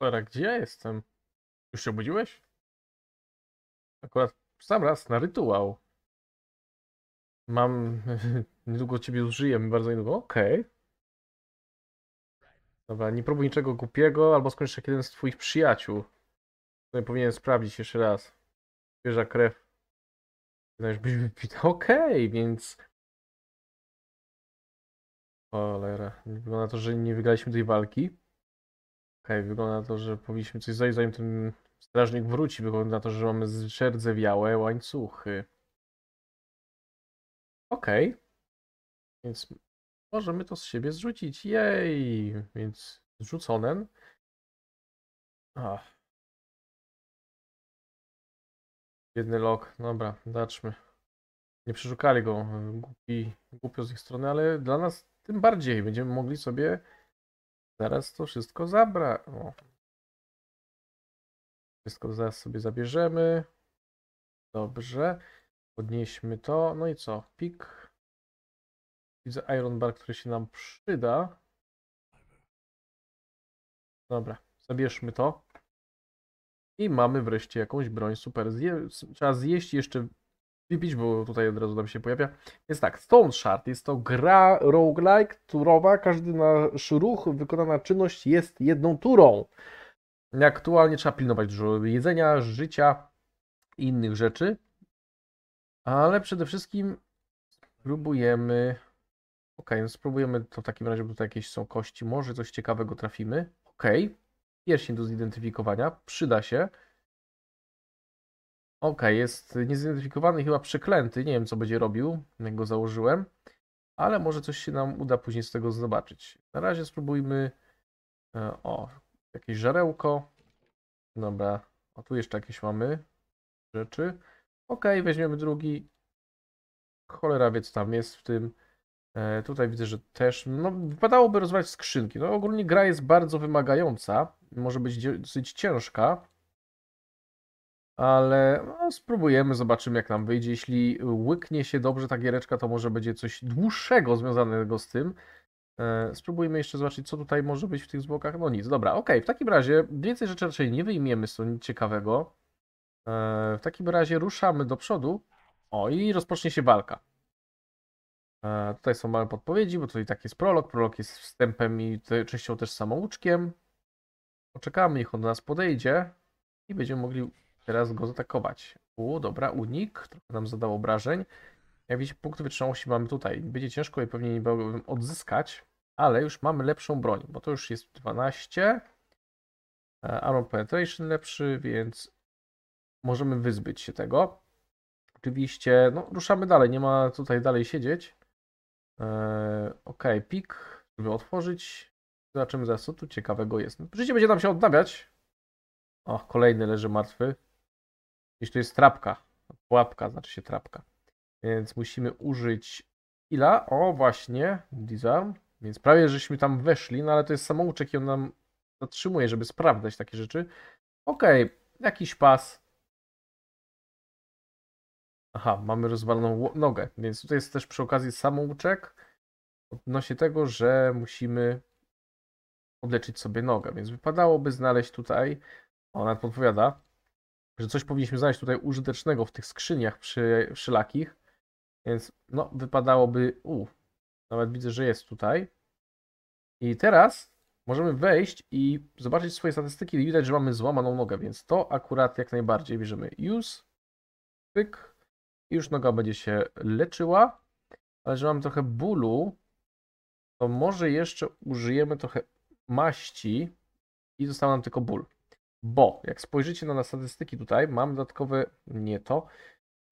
Cholera, gdzie ja jestem? Już się obudziłeś? Akurat sam raz na rytuał. Mam... niedługo ciebie użyję, bardzo niedługo. Okej. Okay. Dobra, nie próbuj niczego głupiego, albo skończysz jak jeden z twoich przyjaciół. Tutaj powinienem sprawdzić jeszcze raz. Świeża krew. Znasz, byśmy... Okej, okay, więc... Cholera. Wygląda na to, że nie wygraliśmy tej walki. Okej, okay, wygląda na to, że powinniśmy coś zajść, zanim ten strażnik wróci. Wygląda na to, że mamy zczerdzewiałe łańcuchy. Okej. Okay. Więc możemy to z siebie zrzucić. Jej! Więc zrzucone. Ach. Biedny lok. Dobra, zaczmy. Nie przeszukali go. E, głupi, głupio z ich strony, ale dla nas tym bardziej. Będziemy mogli sobie Zaraz to wszystko zabra. O. Wszystko zaraz sobie zabierzemy. Dobrze. Podnieśmy to. No i co? Pik. Widzę Iron Bar, który się nam przyda. Dobra, zabierzmy to. I mamy wreszcie jakąś broń super. Zje Trzeba zjeść jeszcze Pipić, bo tutaj od razu nam się pojawia. Więc tak, Stone Shard jest to gra roguelike, turowa. Każdy nasz ruch, wykonana czynność jest jedną turą. Aktualnie trzeba pilnować dużo jedzenia, życia i innych rzeczy. Ale przede wszystkim spróbujemy... Ok, no spróbujemy to w takim razie, bo tutaj jakieś są kości. Może coś ciekawego trafimy. Ok, pierścień do zidentyfikowania. Przyda się. Okej, jest niezidentyfikowany, chyba przeklęty. Nie wiem, co będzie robił, jak go założyłem. Ale może coś się nam uda później z tego zobaczyć. Na razie spróbujmy... E, o, jakieś żarełko. Dobra, o tu jeszcze jakieś mamy rzeczy. Okej, weźmiemy drugi. Cholera wie, co tam jest w tym. E, tutaj widzę, że też... No, wypadałoby rozwalać skrzynki. No, ogólnie gra jest bardzo wymagająca. Może być dosyć ciężka ale no, spróbujemy, zobaczymy jak nam wyjdzie. Jeśli łyknie się dobrze ta giereczka, to może będzie coś dłuższego związanego z tym. E, spróbujmy jeszcze zobaczyć, co tutaj może być w tych zwłokach. No nic, dobra, ok. W takim razie więcej rzeczy raczej nie wyjmiemy, co nic ciekawego. E, w takim razie ruszamy do przodu. O, i rozpocznie się walka. E, tutaj są małe podpowiedzi, bo tutaj tak jest prolog. Prolog jest wstępem i częścią też samouczkiem. Poczekamy, niech on do nas podejdzie i będziemy mogli teraz go zaatakować. U, dobra, unik, trochę nam zadał obrażeń. Jak widzicie, punkt wytrzymałości mamy tutaj. Będzie ciężko i pewnie nie niebawem odzyskać, ale już mamy lepszą broń, bo to już jest 12. E, armor Penetration lepszy, więc możemy wyzbyć się tego. Oczywiście, no, ruszamy dalej, nie ma tutaj dalej siedzieć. Eee, ok, pik, żeby otworzyć. Zobaczymy zaraz, co tu ciekawego jest. No, życie będzie nam się odnawiać. O, kolejny leży martwy. Jeśli tu jest trapka. Pułapka znaczy się trapka. Więc musimy użyć ila? O, właśnie, disarm. Więc prawie żeśmy tam weszli, no ale to jest samouczek i on nam zatrzymuje, żeby sprawdzać takie rzeczy. Okej, okay, jakiś pas. Aha, mamy rozwaloną nogę, więc tutaj jest też przy okazji samouczek odnośnie tego, że musimy odleczyć sobie nogę, więc wypadałoby znaleźć tutaj, ona podpowiada, że coś powinniśmy znaleźć tutaj użytecznego w tych skrzyniach przy, wszelakich. Więc no, wypadałoby. U, nawet widzę, że jest tutaj. I teraz możemy wejść i zobaczyć swoje statystyki. I widać, że mamy złamaną nogę, więc to akurat jak najbardziej bierzemy. Use, pyk. I już noga będzie się leczyła. Ale że mamy trochę bólu, to może jeszcze użyjemy trochę maści i został nam tylko ból. Bo jak spojrzycie na, statystyki tutaj, mam dodatkowe nie to,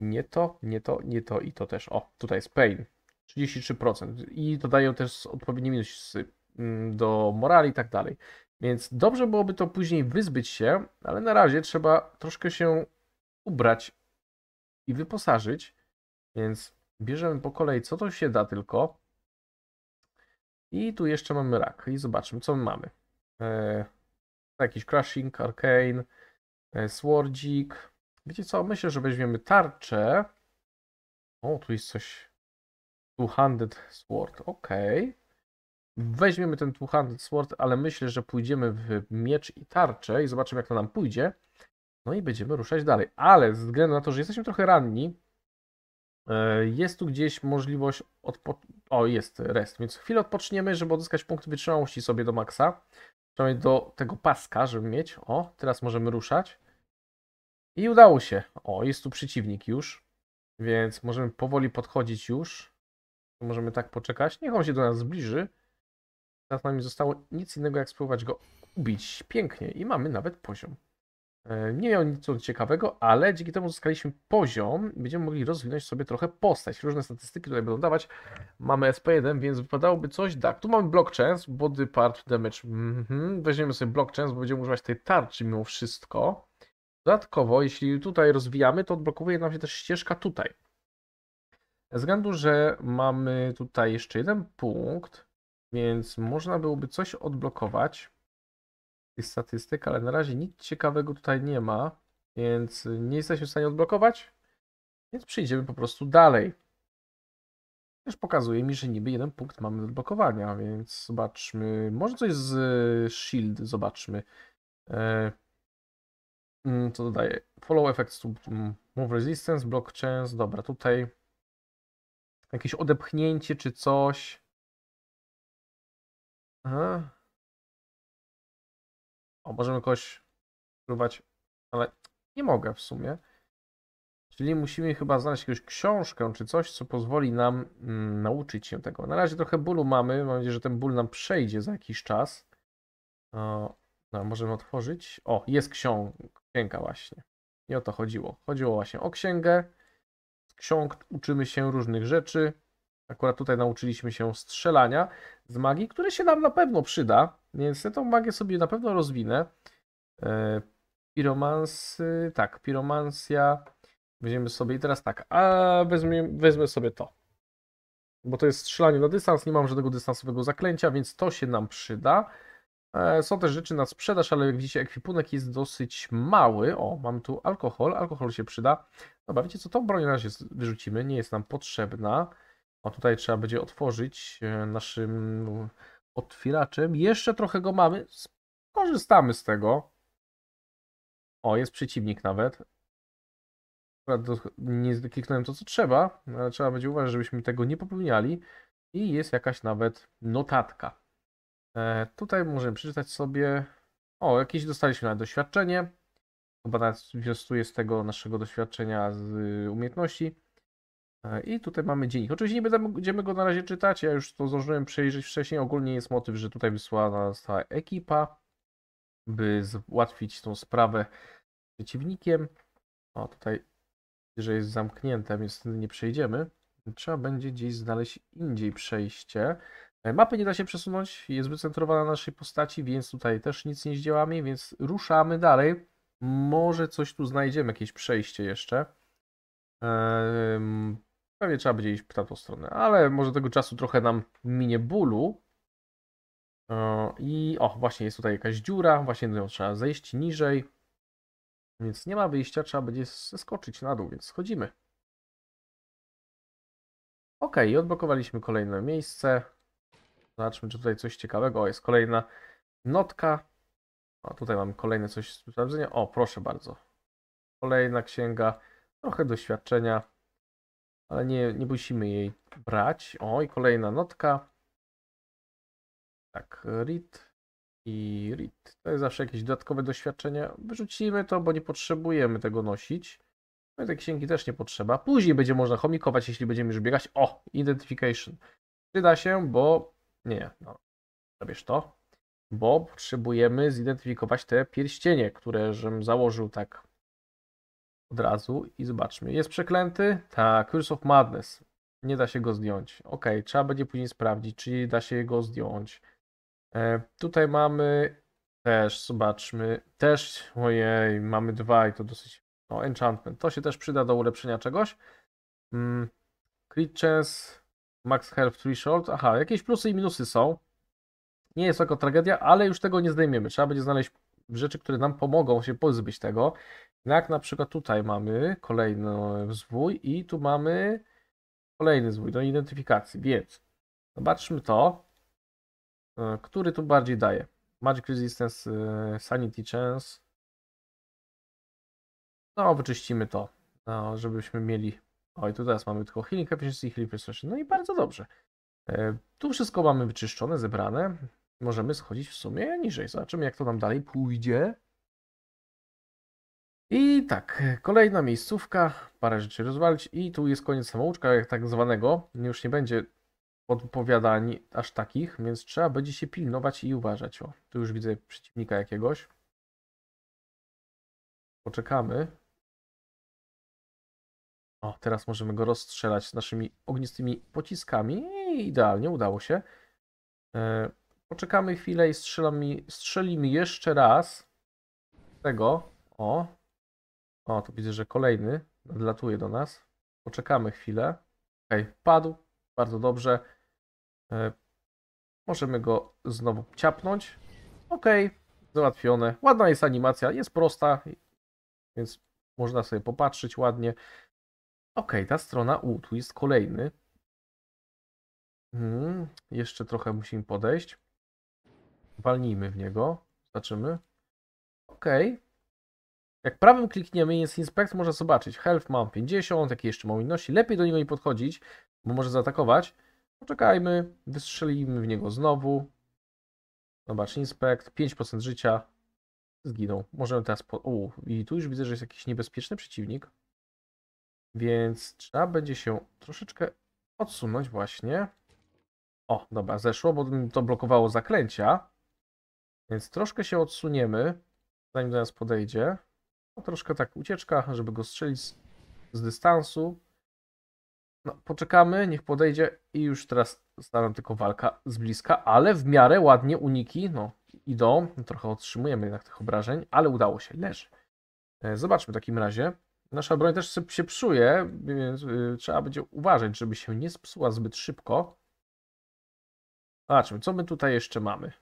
nie to, nie to, nie to i to też. O, tutaj jest pain. 33%. I dodają też odpowiedni minus mm, do morali i tak dalej. Więc dobrze byłoby to później wyzbyć się, ale na razie trzeba troszkę się ubrać i wyposażyć. Więc bierzemy po kolei, co to się da tylko. I tu jeszcze mamy rak. I zobaczmy, co my mamy. Eee, jakiś crushing Arcane, e, Swordzik. Wiecie co, myślę, że weźmiemy tarczę. O, tu jest coś. Two-handed sword, ok. Weźmiemy ten two-handed sword, ale myślę, że pójdziemy w miecz i tarczę i zobaczymy jak to nam pójdzie. No i będziemy ruszać dalej. Ale ze względu na to, że jesteśmy trochę ranni, e, jest tu gdzieś możliwość odpo... O, jest rest, więc chwilę odpoczniemy, żeby odzyskać punkt wytrzymałości sobie do maksa. Przynajmniej do tego paska, żeby mieć. O, teraz możemy ruszać. I udało się. O, jest tu przeciwnik już. Więc możemy powoli podchodzić już. Możemy tak poczekać. Niech on się do nas zbliży. Teraz nam nie zostało nic innego jak spróbować go ubić. Pięknie. I mamy nawet poziom. E, nie miał nic ciekawego, ale dzięki temu uzyskaliśmy poziom i będziemy mogli rozwinąć sobie trochę postać. Różne statystyki tutaj będą dawać. Mamy SP1, więc wypadałoby coś. Tak, tu mamy block chance, body part damage. Mm -hmm. Weźmiemy sobie block chance, bo będziemy używać tej tarczy mimo wszystko. Dodatkowo, jeśli tutaj rozwijamy, to odblokowuje nam się też ścieżka tutaj. Z względu, że mamy tutaj jeszcze jeden punkt, więc można byłoby coś odblokować tych statystyk, ale na razie nic ciekawego tutaj nie ma, więc nie jesteśmy w stanie odblokować, więc przejdziemy po prostu dalej. Też pokazuje mi, że niby jeden punkt mamy do odblokowania, więc zobaczmy. Może coś z e, Shield, zobaczmy. E, mm, co dodaje? Follow effects to mm, move resistance, block chance. Dobra, tutaj jakieś odepchnięcie czy coś. Aha. O, możemy kogoś próbować, ale nie mogę w sumie. Czyli musimy chyba znaleźć jakąś książkę czy coś, co pozwoli nam mm, nauczyć się tego. Na razie trochę bólu mamy. Mam nadzieję, że ten ból nam przejdzie za jakiś czas. O, no, możemy otworzyć. O, jest ksiąg, księga właśnie. Nie o to chodziło. Chodziło właśnie o księgę. Z ksiąg uczymy się różnych rzeczy. Akurat tutaj nauczyliśmy się strzelania z magii, które się nam na pewno przyda. Więc ja tą magię sobie na pewno rozwinę. E, piromansy, tak, piromancja. Weźmiemy sobie i teraz tak, a wezmę, wezmę sobie to. Bo to jest strzelanie na dystans, nie mam żadnego dystansowego zaklęcia, więc to się nam przyda. E, są też rzeczy na sprzedaż, ale jak widzicie, ekwipunek jest dosyć mały. O, mam tu alkohol, alkohol się przyda. Dobra, wiecie co, tą broń na razie wyrzucimy, nie jest nam potrzebna. O, tutaj trzeba będzie otworzyć e, naszym otwieraczem. Jeszcze trochę go mamy. Skorzystamy z tego. O, jest przeciwnik nawet. Nie kliknąłem to, co trzeba, no, ale trzeba będzie uważać, żebyśmy tego nie popełniali. I jest jakaś nawet notatka. E, tutaj możemy przeczytać sobie. O, jakieś dostaliśmy nawet doświadczenie. Chyba nawet wnioskuje z tego naszego doświadczenia z y, umiejętności. E, I tutaj mamy dziennik. Oczywiście nie będziemy go na razie czytać, ja już to zdążyłem przejrzeć wcześniej. Ogólnie jest motyw, że tutaj wysłana została ekipa, by złatwić tą sprawę przeciwnikiem. O, tutaj, że jest zamknięte, więc nie przejdziemy. Trzeba będzie gdzieś znaleźć indziej przejście. E, mapy nie da się przesunąć, jest wycentrowana na naszej postaci, więc tutaj też nic nie zdziałamy, więc ruszamy dalej. Może coś tu znajdziemy, jakieś przejście jeszcze. E, Pewnie trzeba będzie iść w tą stronę, ale może tego czasu trochę nam minie bólu. E, I o, właśnie jest tutaj jakaś dziura, właśnie ją trzeba zejść niżej. Więc nie ma wyjścia, trzeba będzie zeskoczyć na dół, więc schodzimy. Ok, odblokowaliśmy kolejne miejsce. Zobaczmy, czy tutaj coś ciekawego. O, jest kolejna notka. O, tutaj mamy kolejne coś z sprawdzenia. O, proszę bardzo. Kolejna księga, trochę doświadczenia ale nie, nie musimy jej brać. O, i kolejna notka. Tak, read i read. To jest zawsze jakieś dodatkowe doświadczenia. Wyrzucimy to, bo nie potrzebujemy tego nosić. No i te księgi też nie potrzeba. Później będzie można chomikować, jeśli będziemy już biegać. O, identification. Przyda się, bo... Nie, nie, no. Zabierz to. Bo potrzebujemy zidentyfikować te pierścienie, które żem założył tak od razu i zobaczmy. Jest przeklęty? Tak, Curse of Madness. Nie da się go zdjąć. Ok, trzeba będzie później sprawdzić, czy da się go zdjąć. E, tutaj mamy też, zobaczmy, też, ojej, mamy dwa i to dosyć, no, enchantment. To się też przyda do ulepszenia czegoś. Mm, crit chance, max health threshold, aha, jakieś plusy i minusy są. Nie jest jako tragedia, ale już tego nie zdejmiemy. Trzeba będzie znaleźć rzeczy, które nam pomogą się pozbyć tego. Jak na przykład tutaj mamy kolejny zwój i tu mamy kolejny zwój do identyfikacji, więc zobaczmy to, e, który tu bardziej daje. Magic Resistance, e, Sanity Chance. No, wyczyścimy to, no, żebyśmy mieli... Oj, tu teraz mamy tylko Healing Efficiency i Healing Precision. No i bardzo dobrze. E, tu wszystko mamy wyczyszczone, zebrane. Możemy schodzić w sumie niżej. Zobaczymy, jak to nam dalej pójdzie. I tak, kolejna miejscówka, parę rzeczy rozwalić i tu jest koniec samouczka tak zwanego. Już nie będzie odpowiadań aż takich, więc trzeba będzie się pilnować i uważać. O, tu już widzę przeciwnika jakiegoś. Poczekamy. O, teraz możemy go rozstrzelać z naszymi ognistymi pociskami. I idealnie, udało się. E, poczekamy chwilę i strzelamy, strzelimy jeszcze raz tego. O, o, tu widzę, że kolejny nadlatuje do nas. Poczekamy chwilę. Okej, wpadł. Bardzo dobrze. E, możemy go znowu ciapnąć. Okej, załatwione. Ładna jest animacja, jest prosta, więc można sobie popatrzeć ładnie. Okej, ta strona, u, tu jest kolejny. Hmm, jeszcze trochę musimy podejść. Walnijmy w niego. Zobaczymy. Okej. Okay. Jak prawym klikniemy, jest inspektor, można zobaczyć health mam 50, jakie jeszcze mam inności. Lepiej do niego nie podchodzić, bo może zaatakować. Poczekajmy, wystrzelimy w niego znowu. Zobacz, inspekt, 5% życia, zginął. Możemy teraz po... U, i tu już widzę, że jest jakiś niebezpieczny przeciwnik. Więc trzeba będzie się troszeczkę odsunąć właśnie. O, dobra, zeszło, bo to blokowało zaklęcia. Więc troszkę się odsuniemy, zanim do nas podejdzie. No, troszkę tak ucieczka, żeby go strzelić z, z dystansu. No, poczekamy, niech podejdzie i już teraz staram tylko walka z bliska, ale w miarę ładnie uniki, no idą, trochę otrzymujemy jednak tych obrażeń, ale udało się, leży. E, zobaczmy w takim razie. Nasza broń też się psuje, więc y, trzeba będzie uważać, żeby się nie spsuła zbyt szybko. Zobaczmy, co my tutaj jeszcze mamy.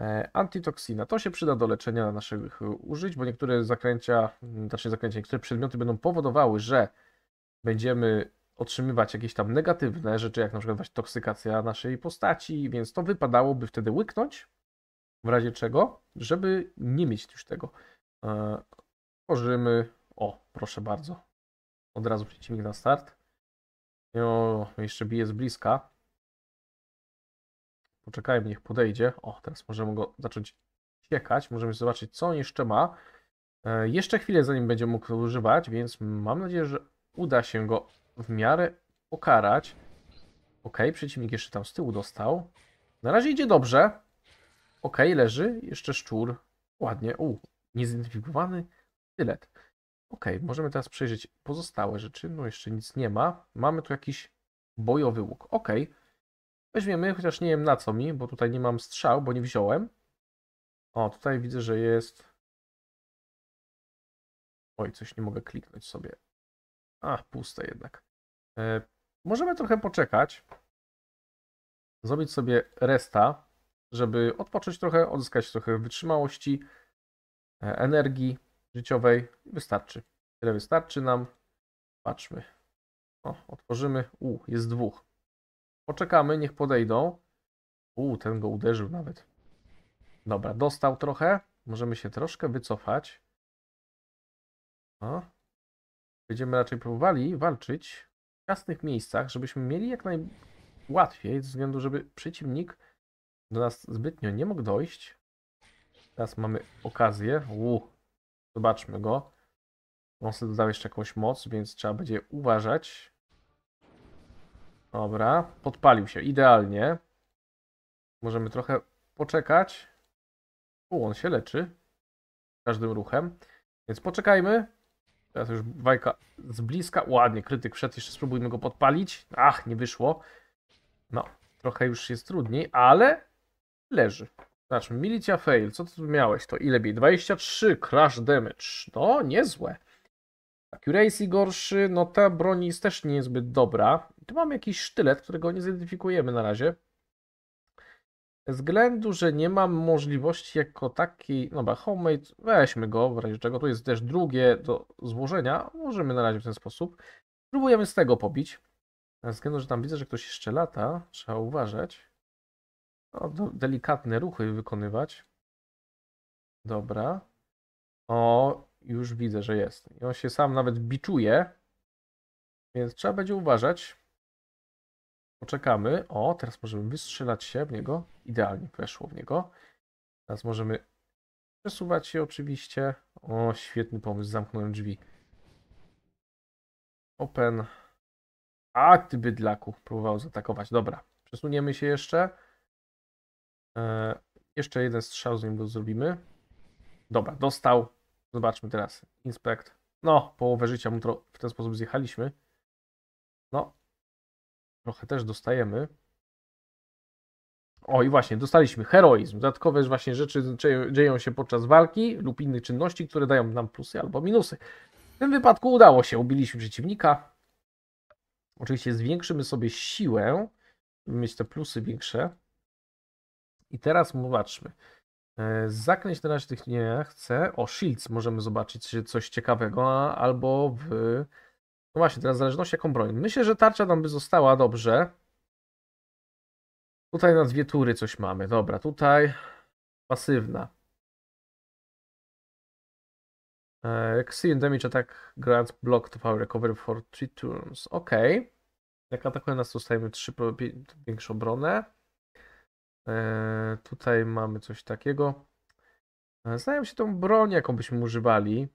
E, Antitoksyna. To się przyda do leczenia naszych e, użyć, bo niektóre zakręcia, mm, znaczy zakręcia, niektóre przedmioty będą powodowały, że będziemy otrzymywać jakieś tam negatywne rzeczy, jak na przykład właśnie toksykacja naszej postaci, więc to wypadałoby wtedy łyknąć, w razie czego, żeby nie mieć już tego. E, Tworzymy, o proszę bardzo, od razu przeciwnik na start. O, jeszcze bije z bliska. Poczekajmy, niech podejdzie. O, teraz możemy go zacząć ciekać. Możemy zobaczyć, co on jeszcze ma. E, jeszcze chwilę, zanim będzie mógł to używać, więc mam nadzieję, że uda się go w miarę pokarać. Ok, przeciwnik jeszcze tam z tyłu dostał. Na razie idzie dobrze. Ok, leży. Jeszcze szczur. Ładnie. U, niezidentyfikowany tylet. Ok, możemy teraz przejrzeć pozostałe rzeczy. No jeszcze nic nie ma. Mamy tu jakiś bojowy łuk. Ok, Weźmiemy, chociaż nie wiem na co mi, bo tutaj nie mam strzał, bo nie wziąłem. O, tutaj widzę, że jest... Oj, coś nie mogę kliknąć sobie. A, puste jednak. E, możemy trochę poczekać. Zrobić sobie resta, żeby odpocząć trochę, odzyskać trochę wytrzymałości, e, energii życiowej. Wystarczy. Tyle wystarczy nam. Patrzmy. O, otworzymy. U, jest dwóch. Poczekamy, niech podejdą. Uuu, ten go uderzył nawet. Dobra, dostał trochę. Możemy się troszkę wycofać. O. Będziemy raczej próbowali walczyć w jasnych miejscach, żebyśmy mieli jak najłatwiej, ze względu, żeby przeciwnik do nas zbytnio nie mógł dojść. Teraz mamy okazję. Uuu, zobaczmy go. On sobie dodał jeszcze jakąś moc, więc trzeba będzie uważać. Dobra, podpalił się, idealnie. Możemy trochę poczekać. U, on się leczy każdym ruchem, więc poczekajmy. Teraz już bajka z bliska. Ładnie, krytyk wszedł, jeszcze spróbujmy go podpalić. Ach, nie wyszło. No, trochę już jest trudniej, ale leży. Znaczy, militia fail, co ty tu miałeś? To ile bije? 23 crash damage. No, niezłe. Accuracy gorszy, no ta broń jest też niezbyt dobra. Tu mam jakiś sztylet, którego nie zidentyfikujemy na razie. Z względu, że nie mam możliwości jako taki, no bo homemade, weźmy go w razie czego, tu jest też drugie do złożenia, możemy na razie w ten sposób. Próbujemy z tego pobić. Ze względu, że tam widzę, że ktoś jeszcze lata, trzeba uważać. delikatne ruchy wykonywać. Dobra. O, już widzę, że jest. I on się sam nawet biczuje, więc trzeba będzie uważać. Poczekamy. O, teraz możemy wystrzelać się w niego. Idealnie weszło w niego. Teraz możemy przesuwać się oczywiście. O, świetny pomysł, zamknąłem drzwi. Open. A, ty bydlaku, próbował zaatakować. Dobra, przesuniemy się jeszcze. Eee, jeszcze jeden strzał z nim go zrobimy. Dobra, dostał. Zobaczmy teraz. Inspekt. No, połowę życia mu w ten sposób zjechaliśmy. No. Trochę też dostajemy. O i właśnie, dostaliśmy heroizm. Dodatkowe właśnie rzeczy dzieją się podczas walki lub innych czynności, które dają nam plusy albo minusy. W tym wypadku udało się, ubiliśmy przeciwnika. Oczywiście zwiększymy sobie siłę, żeby mieć te plusy większe. I teraz zobaczmy. E, zaklęć teraz tych nie chcę. O, Shields możemy zobaczyć coś ciekawego, albo w... No właśnie, teraz w zależności jaką broń. Myślę, że tarcza nam by została dobrze. Tutaj na dwie tury coś mamy. Dobra, tutaj pasywna. E, Xeon damage attack Grant block to power recovery for 3 turns. Ok. Jak atakuje nas, dostajemy 3 większą obronę. E, tutaj mamy coś takiego. E, znają się tą broń, jaką byśmy używali.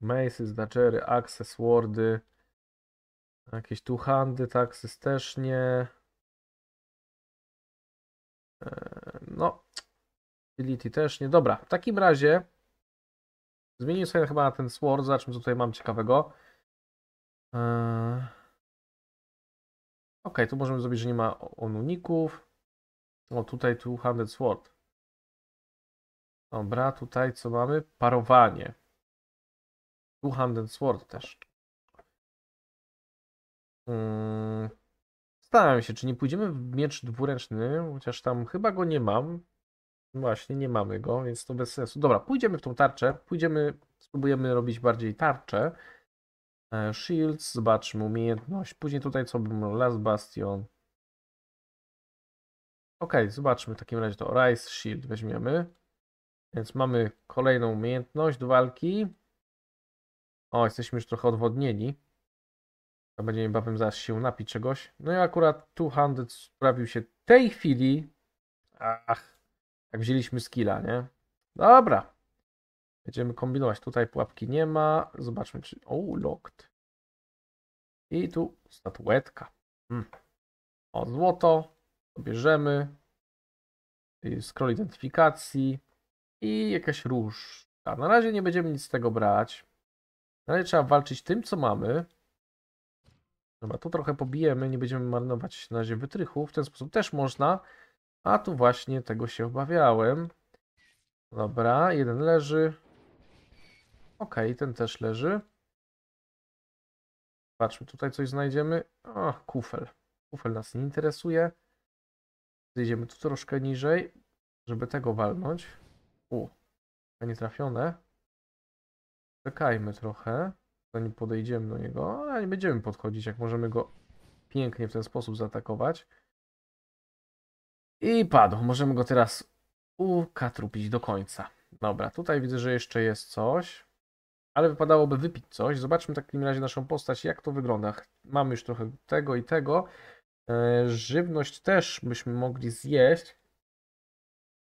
maces Znachery, Access, Wardy. Jakieś tu handy, taxes też nie. E, no, Agility też nie. Dobra, w takim razie zmienię sobie chyba na ten Sword, zobaczmy co tutaj mam ciekawego. Eee... Ok, tu możemy zrobić, że nie ma onuników. O, tutaj tu handed sword. Dobra, tutaj co mamy? Parowanie. Tu handed sword też. Hmm. się, czy nie pójdziemy w miecz dwuręczny, chociaż tam chyba go nie mam. Właśnie, nie mamy go, więc to bez sensu. Dobra, pójdziemy w tą tarczę, pójdziemy, spróbujemy robić bardziej tarczę. E, Shields, zobaczmy umiejętność. Później tutaj co bym Last Bastion. Ok, zobaczmy w takim razie to. Rise Shield weźmiemy. Więc mamy kolejną umiejętność do walki. O, jesteśmy już trochę odwodnieni. To będzie niebawem zaraz się napić czegoś. No i akurat tu handel sprawił się tej chwili. Ach, jak wzięliśmy skilla, nie? Dobra, Będziemy kombinować. Tutaj pułapki nie ma. Zobaczmy, czy... O, locked. I tu statuetka. Hmm. O, złoto. Bierzemy. Scroll identyfikacji. I jakaś różka. Na razie nie będziemy nic z tego brać. Na razie trzeba walczyć tym, co mamy. Dobra, tu trochę pobijemy. Nie będziemy marnować na razie wytrychu. W ten sposób też można. A tu właśnie tego się obawiałem. Dobra, jeden leży. Okej, okay, ten też leży. Patrzmy, tutaj coś znajdziemy. O, kufel. Kufel nas nie interesuje. Zejdziemy tu troszkę niżej, żeby tego walnąć. U, trafione. Czekajmy trochę, zanim podejdziemy do niego, ale nie będziemy podchodzić, jak możemy go pięknie w ten sposób zaatakować. I padł. Możemy go teraz ukatrupić do końca. Dobra, tutaj widzę, że jeszcze jest coś ale wypadałoby wypić coś. Zobaczmy w takim razie naszą postać, jak to wygląda. Mamy już trochę tego i tego. E, żywność też byśmy mogli zjeść.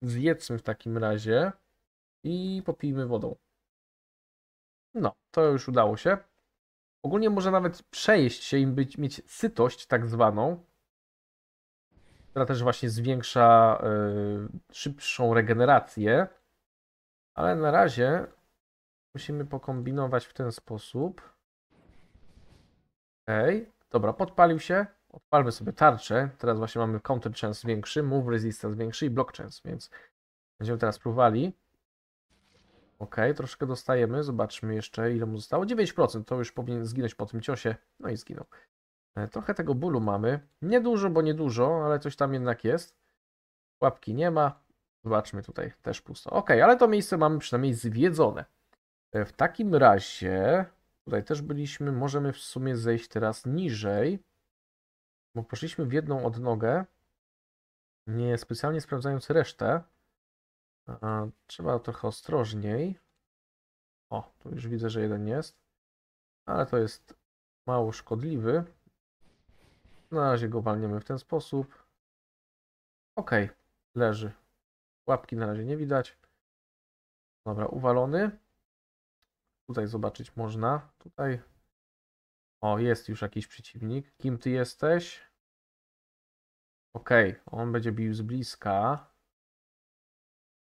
Zjedzmy w takim razie i popijmy wodą. No, to już udało się. Ogólnie może nawet przejeść się i być, mieć sytość tak zwaną, która też właśnie zwiększa y, szybszą regenerację. Ale na razie musimy pokombinować w ten sposób. Okej, okay. dobra, podpalił się. Odpalmy sobie tarczę. Teraz właśnie mamy counter chance większy, move resistance większy i block chance, więc będziemy teraz próbowali. Ok, troszkę dostajemy. Zobaczmy jeszcze, ile mu zostało. 9%, to już powinien zginąć po tym ciosie. No i zginął. E, trochę tego bólu mamy. Niedużo, bo niedużo, ale coś tam jednak jest. Łapki nie ma. Zobaczmy tutaj, też pusto. Ok, ale to miejsce mamy przynajmniej zwiedzone. E, w takim razie, tutaj też byliśmy, możemy w sumie zejść teraz niżej, bo poszliśmy w jedną odnogę, nie specjalnie sprawdzając resztę. Trzeba trochę ostrożniej. O, tu już widzę, że jeden jest, ale to jest mało szkodliwy. Na razie go walniemy w ten sposób. Ok, leży. Łapki na razie nie widać. Dobra, uwalony. Tutaj zobaczyć można. Tutaj. O, jest już jakiś przeciwnik. Kim ty jesteś? Ok, on będzie bił z bliska.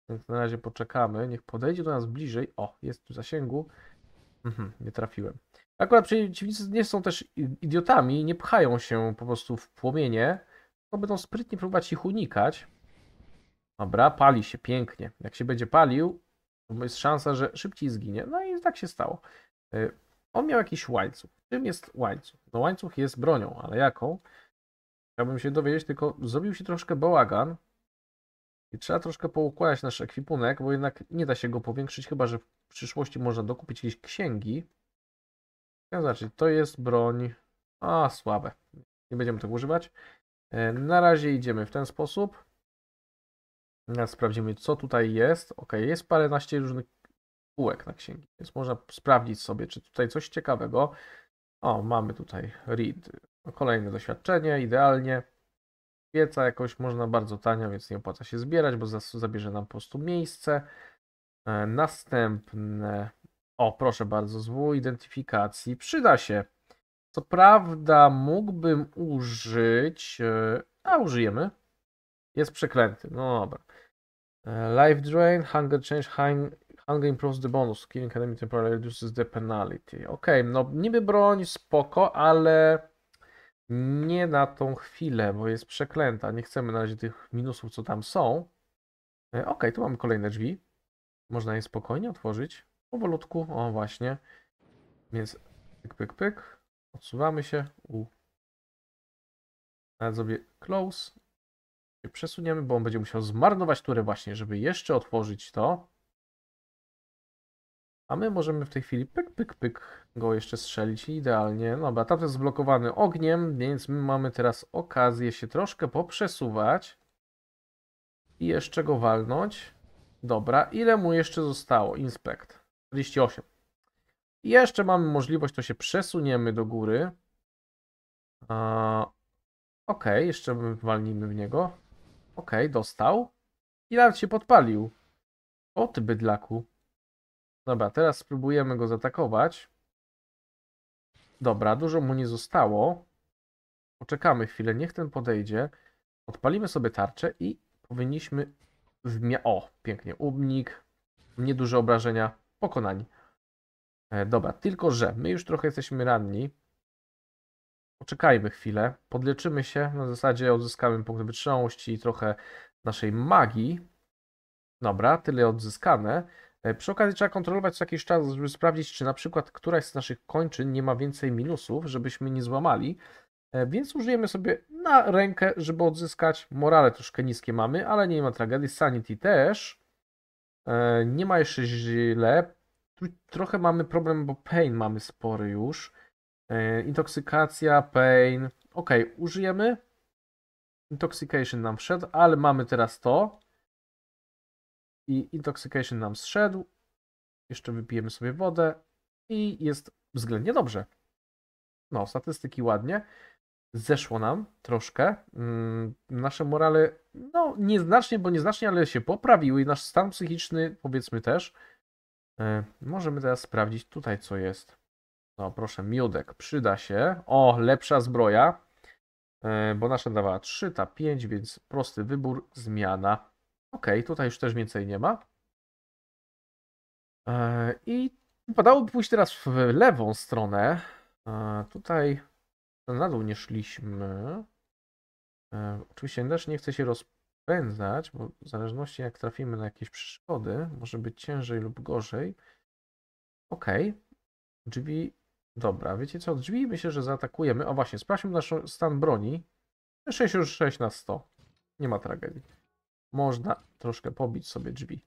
Więc na razie poczekamy. Niech podejdzie do nas bliżej. O, jest tu zasięgu. Mhm, nie trafiłem. Akurat przeciwnicy nie są też idiotami, nie pchają się po prostu w płomienie, tylko będą sprytnie próbować ich unikać. Dobra, pali się pięknie. Jak się będzie palił, bo jest szansa, że szybciej zginie. No i tak się stało. E, on miał jakiś łańcuch. Czym jest łańcuch? No łańcuch jest bronią, ale jaką? Chciałbym się dowiedzieć, tylko zrobił się troszkę bałagan i trzeba troszkę poukładać nasz ekwipunek, bo jednak nie da się go powiększyć, chyba że w przyszłości można dokupić jakieś księgi. To znaczy, to jest broń... A, słabe. Nie będziemy tego używać. E, na razie idziemy w ten sposób sprawdzimy, co tutaj jest. Ok, jest paręnaście różnych półek na księgi, więc można sprawdzić sobie, czy tutaj coś ciekawego. O, mamy tutaj read. Kolejne doświadczenie, idealnie. Pieca jakoś można bardzo tanio, więc nie opłaca się zbierać, bo zabierze nam po prostu miejsce. E, następne. O, proszę bardzo, zwój identyfikacji. Przyda się. Co prawda mógłbym użyć, e, a użyjemy jest przeklęty. No dobra. E, life Drain, Hunger Change, Hunger Improves the Bonus, Killing Enemy Temporarily Reduces the Penalty. Ok, no niby broń, spoko, ale nie na tą chwilę, bo jest przeklęta. Nie chcemy na razie tych minusów, co tam są. E, ok, tu mamy kolejne drzwi. Można je spokojnie otworzyć. Powolutku, o właśnie. Więc pyk, pyk, pyk. Odsuwamy się. U. Nawet zrobię close przesuniemy, bo on będzie musiał zmarnować turę właśnie, żeby jeszcze otworzyć to. A my możemy w tej chwili pyk, pyk, pyk go jeszcze strzelić idealnie. No bo tam jest zblokowany ogniem, więc my mamy teraz okazję się troszkę poprzesuwać. I jeszcze go walnąć. Dobra, ile mu jeszcze zostało? Inspekt. 48. I jeszcze mamy możliwość, to się przesuniemy do góry. Eee, ok, jeszcze walnijmy w niego. Okej, okay, dostał. I nawet się podpalił. O ty bydlaku. Dobra, teraz spróbujemy go zaatakować. Dobra, dużo mu nie zostało. Poczekamy chwilę, niech ten podejdzie. Odpalimy sobie tarczę i powinniśmy w mia... O, pięknie, umnik. Nieduże obrażenia, pokonani. E, dobra, tylko że my już trochę jesteśmy ranni. Poczekajmy chwilę, podleczymy się, na zasadzie odzyskamy punkt wytrzymałości i trochę naszej magii. Dobra, tyle odzyskane. E, przy okazji trzeba kontrolować co jakiś czas, żeby sprawdzić, czy na przykład któraś z naszych kończyn nie ma więcej minusów, żebyśmy nie złamali. E, więc użyjemy sobie na rękę, żeby odzyskać. Morale troszkę niskie mamy, ale nie ma tragedii. Sanity też. E, nie ma jeszcze źle. Tu trochę mamy problem, bo pain mamy spory już. E, intoksykacja, pain. Ok, użyjemy. Intoxication nam wszedł, ale mamy teraz to. I intoxication nam zszedł. Jeszcze wypijemy sobie wodę. I jest względnie dobrze. No, statystyki ładnie. Zeszło nam troszkę. Mm, nasze morale, no nieznacznie, bo nieznacznie, ale się poprawiły. I nasz stan psychiczny, powiedzmy też. E, możemy teraz sprawdzić tutaj, co jest. No proszę, miodek przyda się. O, lepsza zbroja, e, bo nasza dawała 3, ta 5, więc prosty wybór, zmiana. Ok, tutaj już też więcej nie ma. E, I wypadałoby pójść teraz w lewą stronę. E, tutaj na dół nie szliśmy. Oczywiście też nie chcę się rozpędzać, bo w zależności jak trafimy na jakieś przeszkody, może być ciężej lub gorzej. Ok, drzwi Dobra, wiecie co, drzwi myślę, że zaatakujemy. O właśnie, sprawdźmy nasz stan broni. 66 na 100. Nie ma tragedii. Można troszkę pobić sobie drzwi.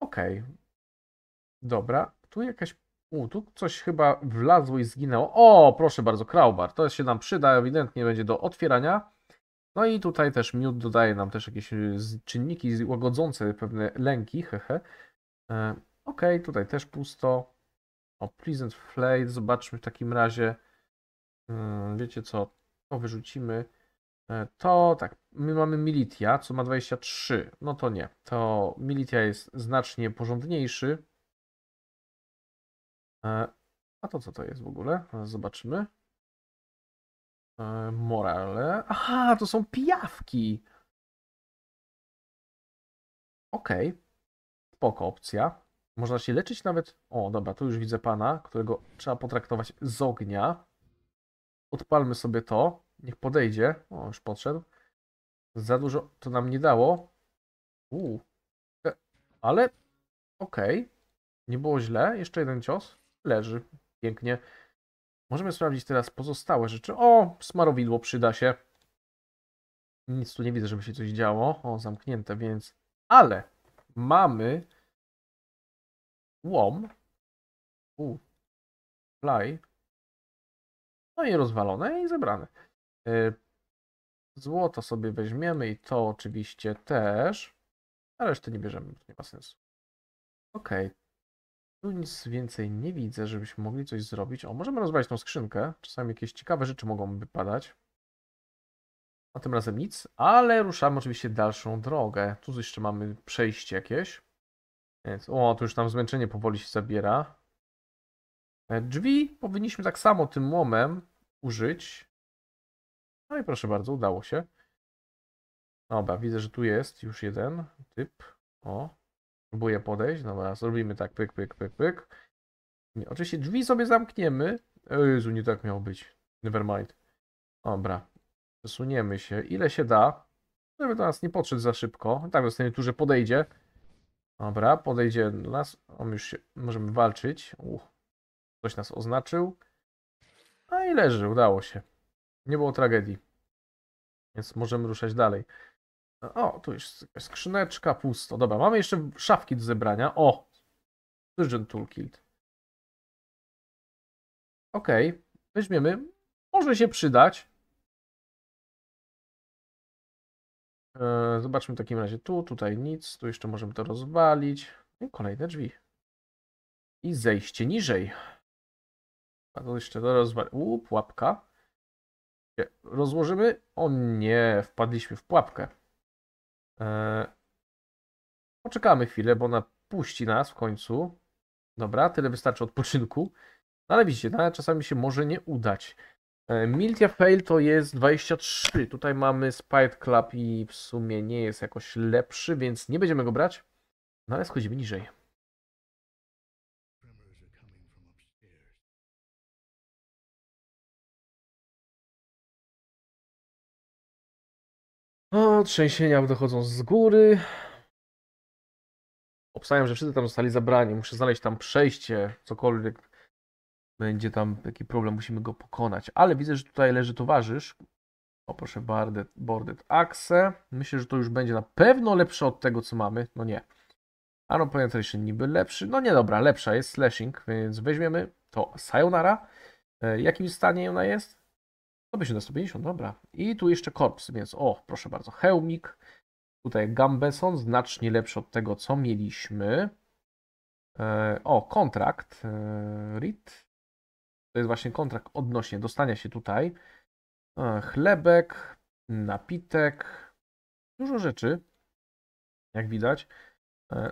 Okej. Okay. Dobra, tu jakaś... U, tu coś chyba wlazło i zginęło. O, proszę bardzo, crowbar. To się nam przyda, ewidentnie będzie do otwierania. No i tutaj też miód dodaje nam też jakieś y, czynniki łagodzące pewne lęki, hehe. E, okej, okay, tutaj też pusto. O, Pleasant flight, zobaczmy w takim razie. Mm, wiecie co, to wyrzucimy. E, to tak, my mamy Militia, co ma 23. No to nie, to Militia jest znacznie porządniejszy. E, a to co to jest w ogóle? Zobaczymy. E, morale. Aha, to są pijawki. Okej. Okay. Spoko opcja. Można się leczyć nawet... O, dobra, tu już widzę pana, którego trzeba potraktować z ognia. Odpalmy sobie to. Niech podejdzie. O, już podszedł. Za dużo to nam nie dało. Uuu. E, ale okej. Okay. Nie było źle. Jeszcze jeden cios. Leży. Pięknie. Możemy sprawdzić teraz pozostałe rzeczy. O, smarowidło przyda się. Nic tu nie widzę, żeby się coś działo. O, zamknięte, więc... Ale mamy łom, u, fly, no i rozwalone i zebrane. Y, złoto sobie weźmiemy i to oczywiście też, a reszty nie bierzemy, bo to nie ma sensu. Ok, tu nic więcej nie widzę, żebyśmy mogli coś zrobić. O, możemy rozwalić tą skrzynkę, czasami jakieś ciekawe rzeczy mogą wypadać. A tym razem nic, ale ruszamy oczywiście dalszą drogę. Tu jeszcze mamy przejście jakieś. Więc, o, tu już tam zmęczenie powoli się zabiera. E, drzwi powinniśmy tak samo tym łomem użyć. No i proszę bardzo, udało się. Dobra, widzę, że tu jest już jeden typ. O, próbuję podejść. Dobra, zrobimy tak, pyk, pyk, pyk, pyk. Nie, oczywiście drzwi sobie zamkniemy. O Jezu, nie tak miało być. Nevermind. Dobra, przesuniemy się ile się da, żeby do nas nie podszedł za szybko. Tak, dostanie tu, że podejdzie. Dobra, podejdzie do nas. On już się, możemy walczyć. Uch, ktoś nas oznaczył. A no i leży, udało się. Nie było tragedii. Więc możemy ruszać dalej. O, tu jest skrzyneczka, pusto. Dobra, mamy jeszcze szafki do zebrania. O! Surgeon Toolkit. Okej, okay, weźmiemy. Może się przydać. E, zobaczmy w takim razie tu, tutaj nic, tu jeszcze możemy to rozwalić. No I kolejne drzwi. I zejście niżej. A tu jeszcze to rozwali... U, pułapka. Rozłożymy? O nie, wpadliśmy w pułapkę. Eee, poczekamy chwilę, bo ona puści nas w końcu. Dobra, tyle wystarczy odpoczynku. No ale widzicie, no, czasami się może nie udać. E, Miltia Fail to jest 23. Tutaj mamy Spite Club i w sumie nie jest jakoś lepszy, więc nie będziemy go brać. No ale schodzimy niżej. O, trzęsienia dochodzą z góry. Obstawiam, że wszyscy tam zostali zabrani. Muszę znaleźć tam przejście, cokolwiek będzie tam jakiś problem, musimy go pokonać. Ale widzę, że tutaj leży towarzysz. O proszę, Bardet, Bordet Axe. Myślę, że to już będzie na pewno lepsze od tego, co mamy. No nie. Arrow Penetration niby lepszy. No nie dobra, lepsza jest slashing, więc weźmiemy to Sayonara. W e, jakim stanie ona jest? będzie na 150, dobra. I tu jeszcze korps, więc o, proszę bardzo, hełmik. Tutaj Gambeson, znacznie lepszy od tego, co mieliśmy. E, o, kontrakt. E, read. To jest właśnie kontrakt odnośnie dostania się tutaj. E, chlebek, napitek, dużo rzeczy, jak widać. E,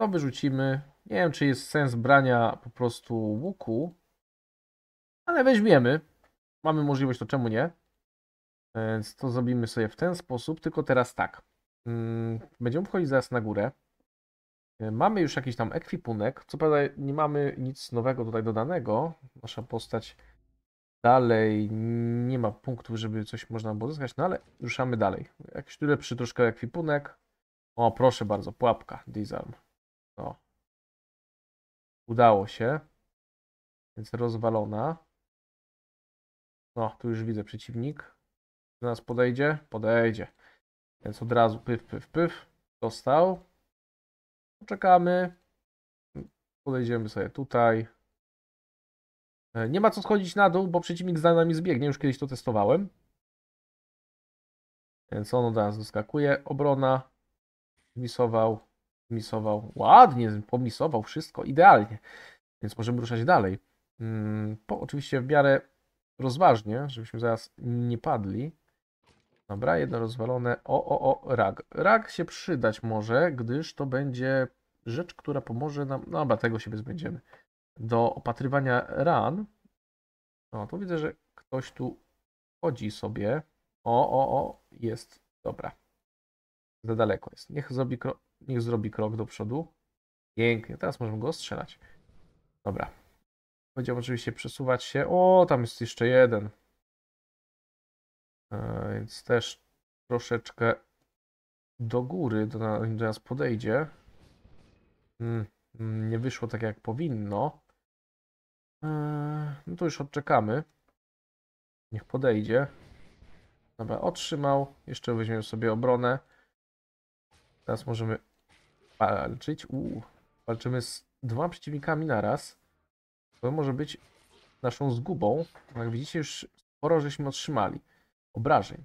to wyrzucimy. Nie wiem, czy jest sens brania po prostu łuku, ale weźmiemy. Mamy możliwość, to czemu nie? E, więc to zrobimy sobie w ten sposób, tylko teraz tak. Mm, będziemy wchodzić zaraz na górę. E, mamy już jakiś tam ekwipunek. Co prawda nie mamy nic nowego tutaj dodanego. Nasza postać dalej nie ma punktów, żeby coś można było zyskać, no ale ruszamy dalej. Jakiś tyle przy troszkę ekwipunek. O, proszę bardzo, pułapka, disarm. No. Udało się. Więc rozwalona. No, tu już widzę przeciwnik. Do nas podejdzie? Podejdzie. Więc od razu pyw, pyw, pyw. Dostał. Poczekamy. Podejdziemy sobie tutaj. E, nie ma co schodzić na dół, bo przeciwnik za nami zbiegnie. Już kiedyś to testowałem. Więc on od nas doskakuje. Obrona. Misował. Misował. Ładnie. Pomisował wszystko. Idealnie. Więc możemy ruszać dalej. Mm, po, oczywiście w miarę rozważnie, żebyśmy zaraz nie padli. Dobra, jedno rozwalone. O, o, o, rag. Rag się przydać może, gdyż to będzie rzecz, która pomoże nam... No dobra, tego się bezbędziemy. Do opatrywania ran. O, tu widzę, że ktoś tu chodzi sobie. O, o, o, jest. Dobra. Za daleko jest. Niech zrobi, krok, niech zrobi krok do przodu. Pięknie, teraz możemy go ostrzelać. Dobra. Będziemy oczywiście przesuwać się. O, tam jest jeszcze jeden. E, więc też troszeczkę do góry do, do nas podejdzie. Mm, mm, nie wyszło tak jak powinno. E, no to już odczekamy. Niech podejdzie. Dobra, otrzymał. Jeszcze weźmiemy sobie obronę. Teraz możemy walczyć. Uuu, walczymy z dwoma przeciwnikami naraz. To może być naszą zgubą. Jak widzicie, już sporo żeśmy otrzymali. Obrażeń.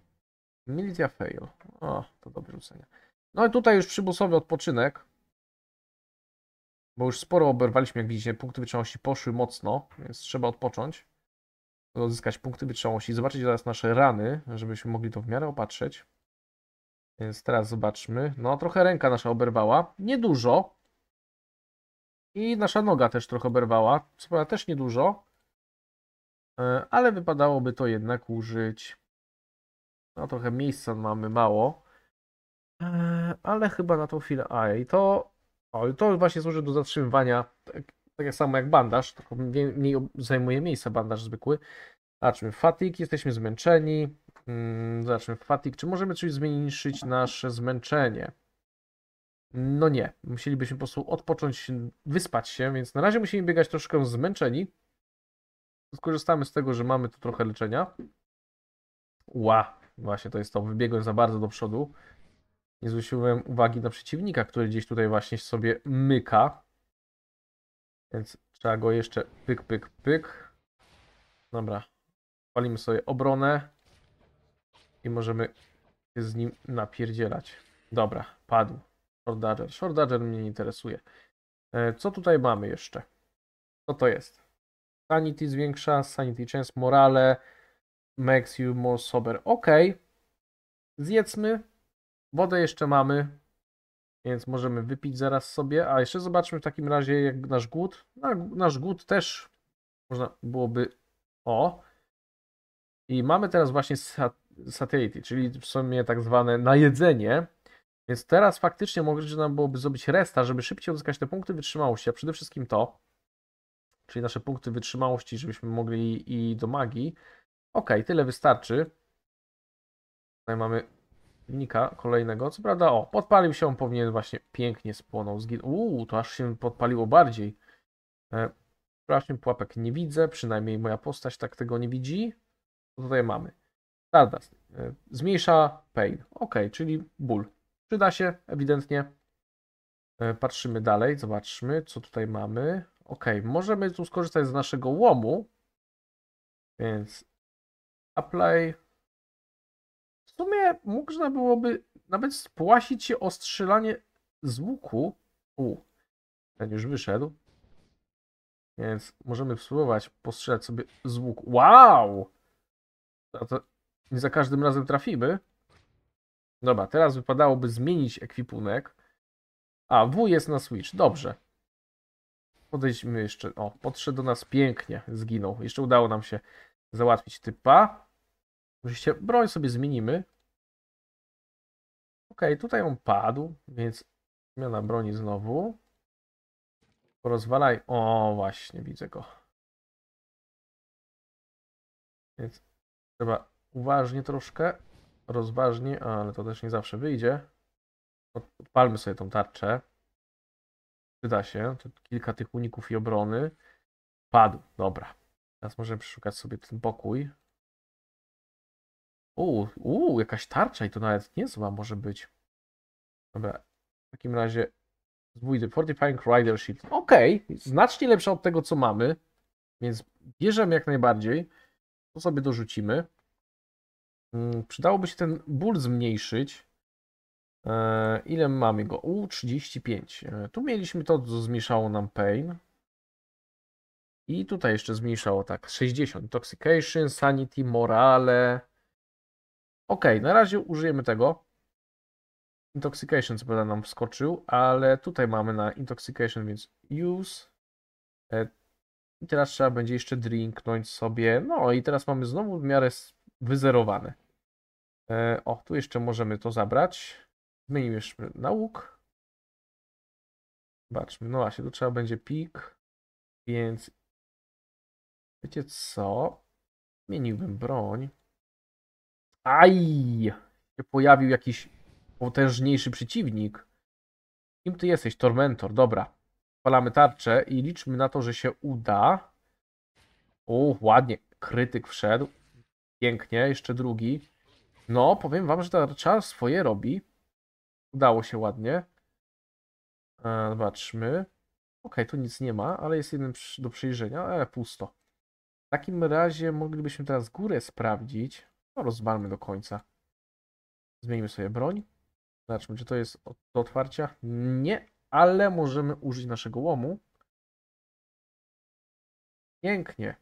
Militia fail. O, to do wyrzucenia. No i tutaj już przybusowy odpoczynek. Bo już sporo oberwaliśmy, jak widzicie, punkty wytrzymałości poszły mocno, więc trzeba odpocząć. Odzyskać punkty wytrzymałości. Zobaczyć teraz nasze rany, żebyśmy mogli to w miarę opatrzeć. Więc teraz zobaczmy. No, trochę ręka nasza oberwała. Niedużo. I nasza noga też trochę oberwała. Co prawda też niedużo. E, ale wypadałoby to jednak użyć. No trochę miejsca mamy mało. E, ale chyba na tą chwilę. A i to. O, i to właśnie służy do zatrzymywania. Tak, tak samo jak bandaż, tylko mniej, mniej zajmuje miejsca bandaż zwykły. Zobaczmy, fatig, jesteśmy zmęczeni. Mm, zobaczmy, fatig. Czy możemy coś zmniejszyć nasze zmęczenie? No nie, musielibyśmy po prostu odpocząć, wyspać się, więc na razie musimy biegać troszkę zmęczeni. Skorzystamy z tego, że mamy tu trochę leczenia. Ła, Właśnie to jest to, wybiegłem za bardzo do przodu. Nie zwróciłem uwagi na przeciwnika, który gdzieś tutaj właśnie sobie myka. Więc trzeba go jeszcze pyk, pyk, pyk. Dobra. Palimy sobie obronę. I możemy się z nim napierdzielać. Dobra, padł. Short Dodger. Short Dodger mnie nie interesuje. E, co tutaj mamy jeszcze? Co to jest? Sanity zwiększa, Sanity Chance, morale, makes you more sober. Ok. Zjedzmy. Wodę jeszcze mamy, więc możemy wypić zaraz sobie. A jeszcze zobaczmy w takim razie, jak nasz głód. Nasz głód też można byłoby. O. I mamy teraz właśnie sat satiety, czyli w sumie tak zwane najedzenie. Więc teraz faktycznie może nam byłoby zrobić resta, żeby szybciej uzyskać te punkty wytrzymałości, a przede wszystkim to, czyli nasze punkty wytrzymałości, żebyśmy mogli i do magii Ok, tyle wystarczy. Tutaj mamy Nika kolejnego. Co prawda, o, podpalił się, on powinien właśnie pięknie spłonął. Zgin... Uuu, to aż się podpaliło bardziej. E, strasznie pułapek nie widzę, przynajmniej moja postać tak tego nie widzi. Co tutaj mamy? Stardust. E, zmniejsza pain. Ok, czyli ból. Przyda się, ewidentnie. E, patrzymy dalej, zobaczmy, co tutaj mamy. Ok, możemy tu skorzystać z naszego łomu. Więc Apply. W sumie można byłoby nawet spłasić się o strzelanie z łuku. U, ten już wyszedł. Więc możemy spróbować postrzelać sobie z łuku. Wow! A to nie za każdym razem trafimy. Dobra, teraz wypadałoby zmienić ekwipunek. A, W jest na Switch, dobrze. Podejdźmy jeszcze. O, podszedł do nas pięknie, zginął. Jeszcze udało nam się załatwić typa. Oczywiście broń sobie zmienimy. Ok, tutaj on padł, więc zmiana broni znowu. Porozwalaj. O, właśnie, widzę go. Więc trzeba uważnie troszkę, rozważnie, ale to też nie zawsze wyjdzie. Odpalmy sobie tą tarczę. Przyda się. To kilka tych uników i obrony. Padł, dobra. Teraz możemy przeszukać sobie ten pokój. Uuu, uu, jakaś tarcza i to nawet niezła może być. Dobra, w takim razie zbójdy Fortifying Rider Shield. Okej, okay. znacznie lepsza od tego, co mamy, więc bierzemy jak najbardziej. To sobie dorzucimy. Mm, przydałoby się ten ból zmniejszyć. E, ile mamy go? U, 35. E, tu mieliśmy to, co zmieszało nam pain. I tutaj jeszcze zmniejszało tak 60. Intoxication, Sanity, Morale. Ok, na razie użyjemy tego. Intoxication co prawda nam wskoczył, ale tutaj mamy na Intoxication, więc Use. E, I teraz trzeba będzie jeszcze drinknąć sobie. No i teraz mamy znowu w miarę wyzerowane. O, tu jeszcze możemy to zabrać. Zmienimy na łuk. Zobaczmy, no właśnie, tu trzeba będzie pik, więc Wiecie co? Zmieniłbym broń. Aj! Się pojawił jakiś potężniejszy przeciwnik. Kim ty jesteś? Tormentor. Dobra. Palamy tarczę i liczmy na to, że się uda. O, ładnie. Krytyk wszedł. Pięknie. Jeszcze drugi. No, powiem wam, że tarcza swoje robi. Udało się ładnie. E, zobaczmy. Ok, tu nic nie ma, ale jest jeden do przyjrzenia. E, pusto. W takim razie moglibyśmy teraz górę sprawdzić. No, rozwalmy do końca. Zmienimy sobie broń. Zobaczmy, czy to jest do otwarcia. Nie, ale możemy użyć naszego łomu. Pięknie.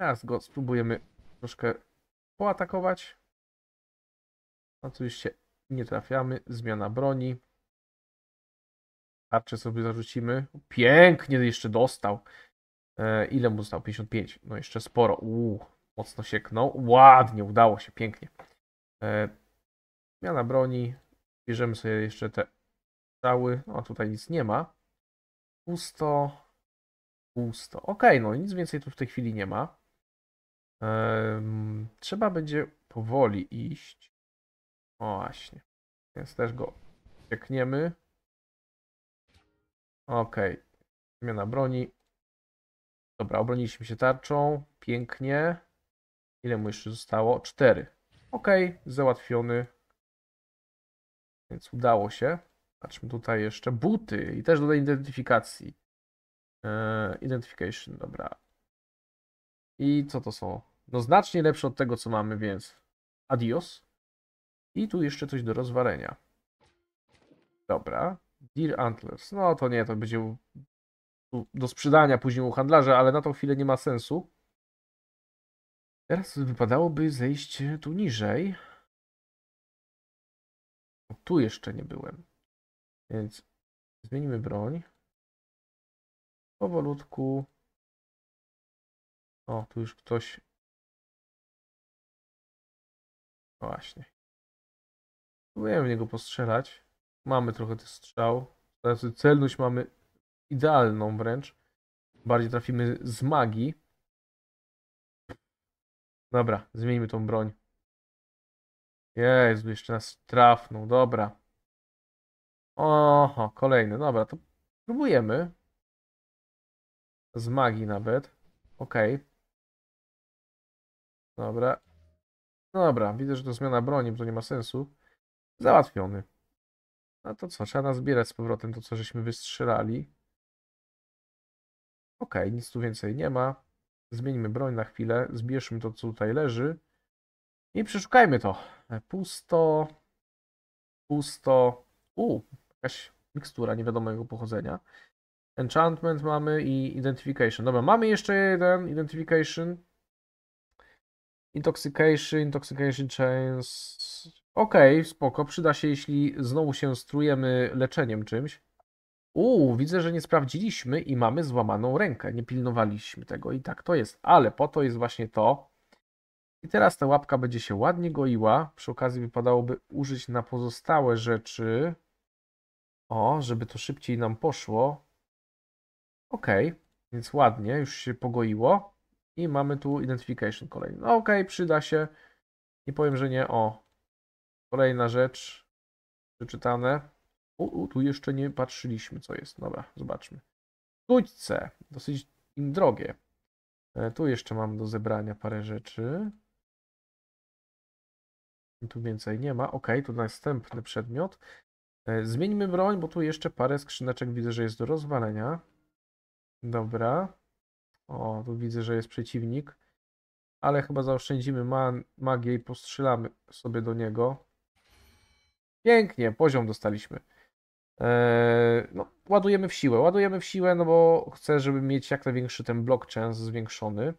Teraz go spróbujemy troszkę poatakować. Oczywiście no, nie trafiamy. Zmiana broni. Tarczę sobie zarzucimy. Pięknie jeszcze dostał. E, ile mu zostało? 55. No jeszcze sporo. Uuu, mocno sieknął. Ładnie, udało się, pięknie. E, zmiana miana broni. Bierzemy sobie jeszcze te cały. No tutaj nic nie ma. Pusto. Pusto. Ok, no nic więcej tu w tej chwili nie ma. trzeba będzie powoli iść. O właśnie. Więc też go ciekniemy. Okej. Okay. Zmiana broni. Dobra, obroniliśmy się tarczą. Pięknie. Ile mu jeszcze zostało? Cztery. Ok, załatwiony. Więc udało się. Patrzmy tutaj jeszcze. Buty i też dodaj identyfikacji. Eee, identification, dobra. I co to są? No znacznie lepsze od tego, co mamy, więc adios. I tu jeszcze coś do rozwalenia. Dobra. Deer Antlers. No to nie, to będzie do sprzedania później u handlarza, ale na tą chwilę nie ma sensu. Teraz wypadałoby zejść e, tu niżej. O, tu jeszcze nie byłem. Więc zmienimy broń. Powolutku. O, tu już ktoś. No właśnie. Próbujemy w niego postrzelać. Mamy trochę tych strzał. Znaczy celność mamy idealną wręcz. Bardziej trafimy z magii. Dobra, zmieńmy tą broń. Jezu, jeszcze nas trafną, dobra. Oho, kolejny, dobra, to próbujemy. Z magii nawet. Okej. Okay. Dobra. Dobra, widzę, że to zmiana broni, bo to nie ma sensu. Załatwiony. No to co, trzeba nazbierać z powrotem to, co żeśmy wystrzelali. Ok, nic tu więcej nie ma. Zmieńmy broń na chwilę, zbierzmy to, co tutaj leży i przeszukajmy to. E, pusto, pusto, u, jakaś mikstura niewiadomego pochodzenia. Enchantment mamy i Identification. Dobra, mamy jeszcze jeden Identification. Intoxication, Intoxication Chains. Okej, okay, spoko, przyda się, jeśli znowu się strujemy leczeniem czymś. Uuu, widzę, że nie sprawdziliśmy i mamy złamaną rękę. Nie pilnowaliśmy tego i tak to jest. Ale po to jest właśnie to. I teraz ta łapka będzie się ładnie goiła. Przy okazji wypadałoby użyć na pozostałe rzeczy. O, żeby to szybciej nam poszło. Ok, więc ładnie, już się pogoiło. I mamy tu identification kolejny. No ok, przyda się. Nie powiem, że nie. O, kolejna rzecz. Przeczytane o, tu jeszcze nie patrzyliśmy, co jest. Dobra, zobaczmy. Tućce, dosyć im drogie. E, tu jeszcze mam do zebrania parę rzeczy. Tu więcej nie ma. Ok, tu następny przedmiot. E, zmieńmy broń, bo tu jeszcze parę skrzyneczek widzę, że jest do rozwalenia. Dobra. O, tu widzę, że jest przeciwnik. Ale chyba zaoszczędzimy magię i postrzelamy sobie do niego. Pięknie, poziom dostaliśmy. E, no, ładujemy w siłę. Ładujemy w siłę, no bo chcę, żeby mieć jak największy ten blockchain zwiększony.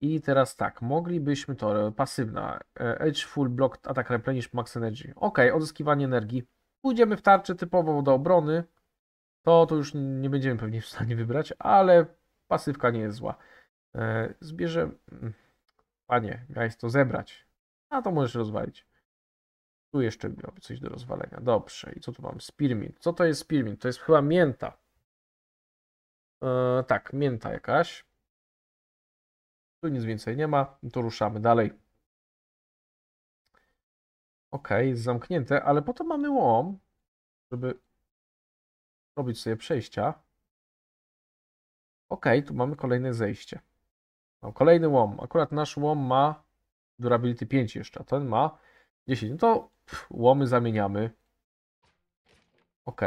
I teraz tak, moglibyśmy to, e, pasywna, e, edge full block attack replenish max energy. Ok, odzyskiwanie energii. Pójdziemy w tarczę typowo do obrony, to to już nie będziemy pewnie w stanie wybrać, ale pasywka nie jest zła. zbierze mm, Panie, miałeś to zebrać, a to możesz rozwalić. Tu jeszcze mamy coś do rozwalenia. Dobrze. I co tu mam? Spirmin. Co to jest Spirmin? To jest chyba mięta. E, tak, mięta jakaś. Tu nic więcej nie ma. To ruszamy dalej. Ok, jest zamknięte, ale po to mamy łom, żeby robić sobie przejścia. Ok, tu mamy kolejne zejście. Mam kolejny łom. Akurat nasz łom ma durability 5 jeszcze, a ten ma 10. No to łomy zamieniamy. Ok.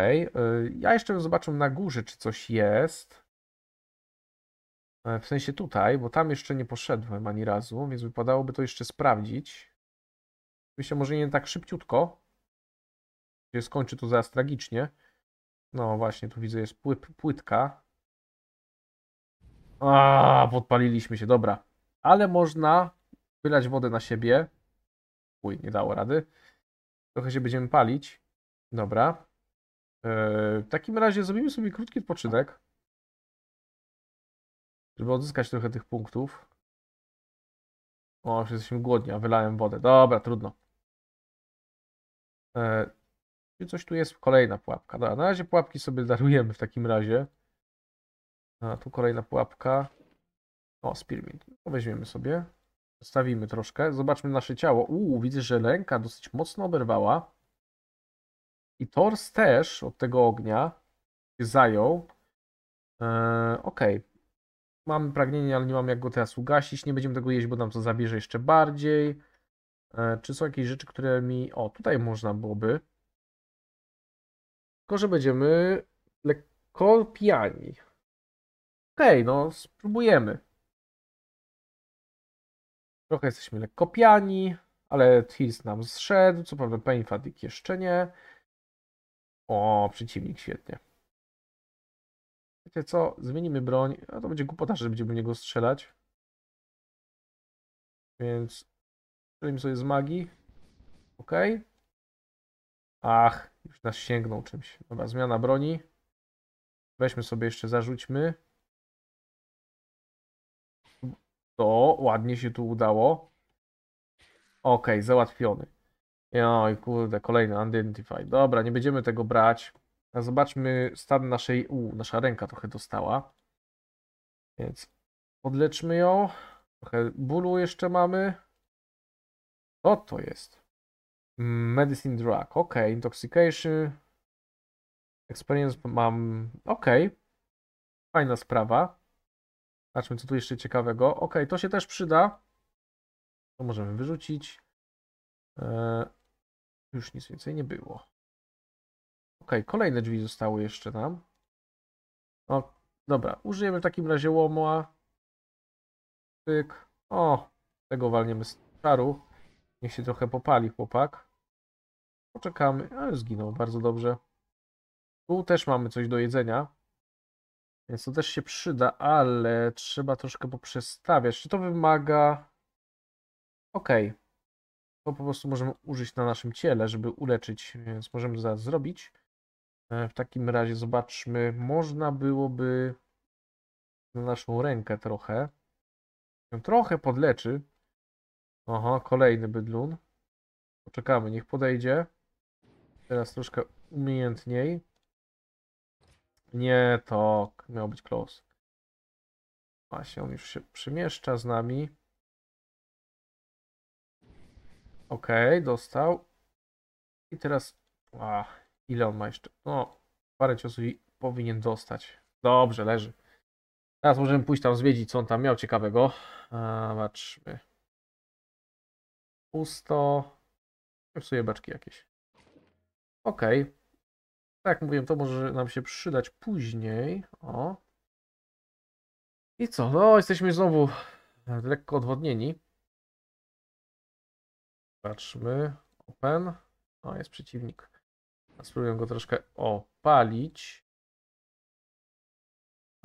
Ja jeszcze zobaczę na górze, czy coś jest. E, w sensie tutaj, bo tam jeszcze nie poszedłem ani razu, więc wypadałoby to jeszcze sprawdzić. Myślę, może nie tak szybciutko. Się skończy to zaraz tragicznie. No właśnie, tu widzę, jest pły płytka. A, podpaliliśmy się, dobra. Ale można wylać wodę na siebie. Uj, nie dało rady. Trochę się będziemy palić. Dobra. E, w takim razie zrobimy sobie krótki odpoczynek, żeby odzyskać trochę tych punktów. O, już jesteśmy głodni, a wylałem wodę. Dobra, trudno. E, czy coś tu jest? Kolejna pułapka. Dobra, na razie pułapki sobie darujemy w takim razie. A, tu kolejna pułapka. O, spearmint. weźmiemy sobie. Zostawimy troszkę. Zobaczmy nasze ciało. Uuu, widzę, że lęka dosyć mocno oberwała. I tors też od tego ognia się zajął. Eee, Okej. Okay. pragnienie, ale nie mam jak go teraz ugasić. Nie będziemy tego jeść, bo nam to zabierze jeszcze bardziej. Eee, czy są jakieś rzeczy, które mi... O, tutaj można byłoby. Tylko, że będziemy lekko pijani. Okej, okay, no spróbujemy. Trochę jesteśmy lekko piani, ale Hills nam zszedł. Co prawda Pain Fatigue jeszcze nie. O, przeciwnik, świetnie. Wiecie co, zmienimy broń. No to będzie głupota, że będziemy niego strzelać. Więc strzelimy sobie z magii. Ok. Ach, już nas sięgnął czymś. Dobra, zmiana broni. Weźmy sobie jeszcze, zarzućmy. To ładnie się tu udało. Ok, załatwiony. Oj, kurde, kolejny identify. Dobra, nie będziemy tego brać. A zobaczmy stan naszej... U, nasza ręka trochę dostała. Więc podleczmy ją. Trochę bólu jeszcze mamy. Co to jest? Medicine Drug. Ok, Intoxication. Experience mam. Ok. Fajna sprawa. Zobaczmy, co tu jeszcze ciekawego. Ok, to się też przyda. To możemy wyrzucić. Eee, już nic więcej nie było. Ok, kolejne drzwi zostały jeszcze nam. O, dobra, użyjemy w takim razie łomła. Tyk. O, tego walniemy z czaru. Niech się trochę popali chłopak. Poczekamy. Ale zginął, bardzo dobrze. Tu też mamy coś do jedzenia. Więc to też się przyda, ale trzeba troszkę poprzestawiać. Czy to wymaga... Okej. Okay. To po prostu możemy użyć na naszym ciele, żeby uleczyć, więc możemy zaraz zrobić. E, w takim razie zobaczmy, można byłoby na naszą rękę trochę. Trochę podleczy. Oho, kolejny bydlun. Poczekamy, niech podejdzie. Teraz troszkę umiejętniej. Nie, to miało być close. Właśnie, on już się przemieszcza z nami. Okej, okay, dostał. I teraz... A, ile on ma jeszcze? No, parę ciosów powinien dostać. Dobrze, leży. Teraz możemy pójść tam zwiedzić, co on tam miał ciekawego. Zobaczmy. Pusto. Psuję beczki jakieś. Okej. Okay. Tak jak mówiłem, to może nam się przydać później. O. I co? No, jesteśmy znowu e, lekko odwodnieni. Patrzmy. Open. O, jest przeciwnik. A spróbuję go troszkę opalić.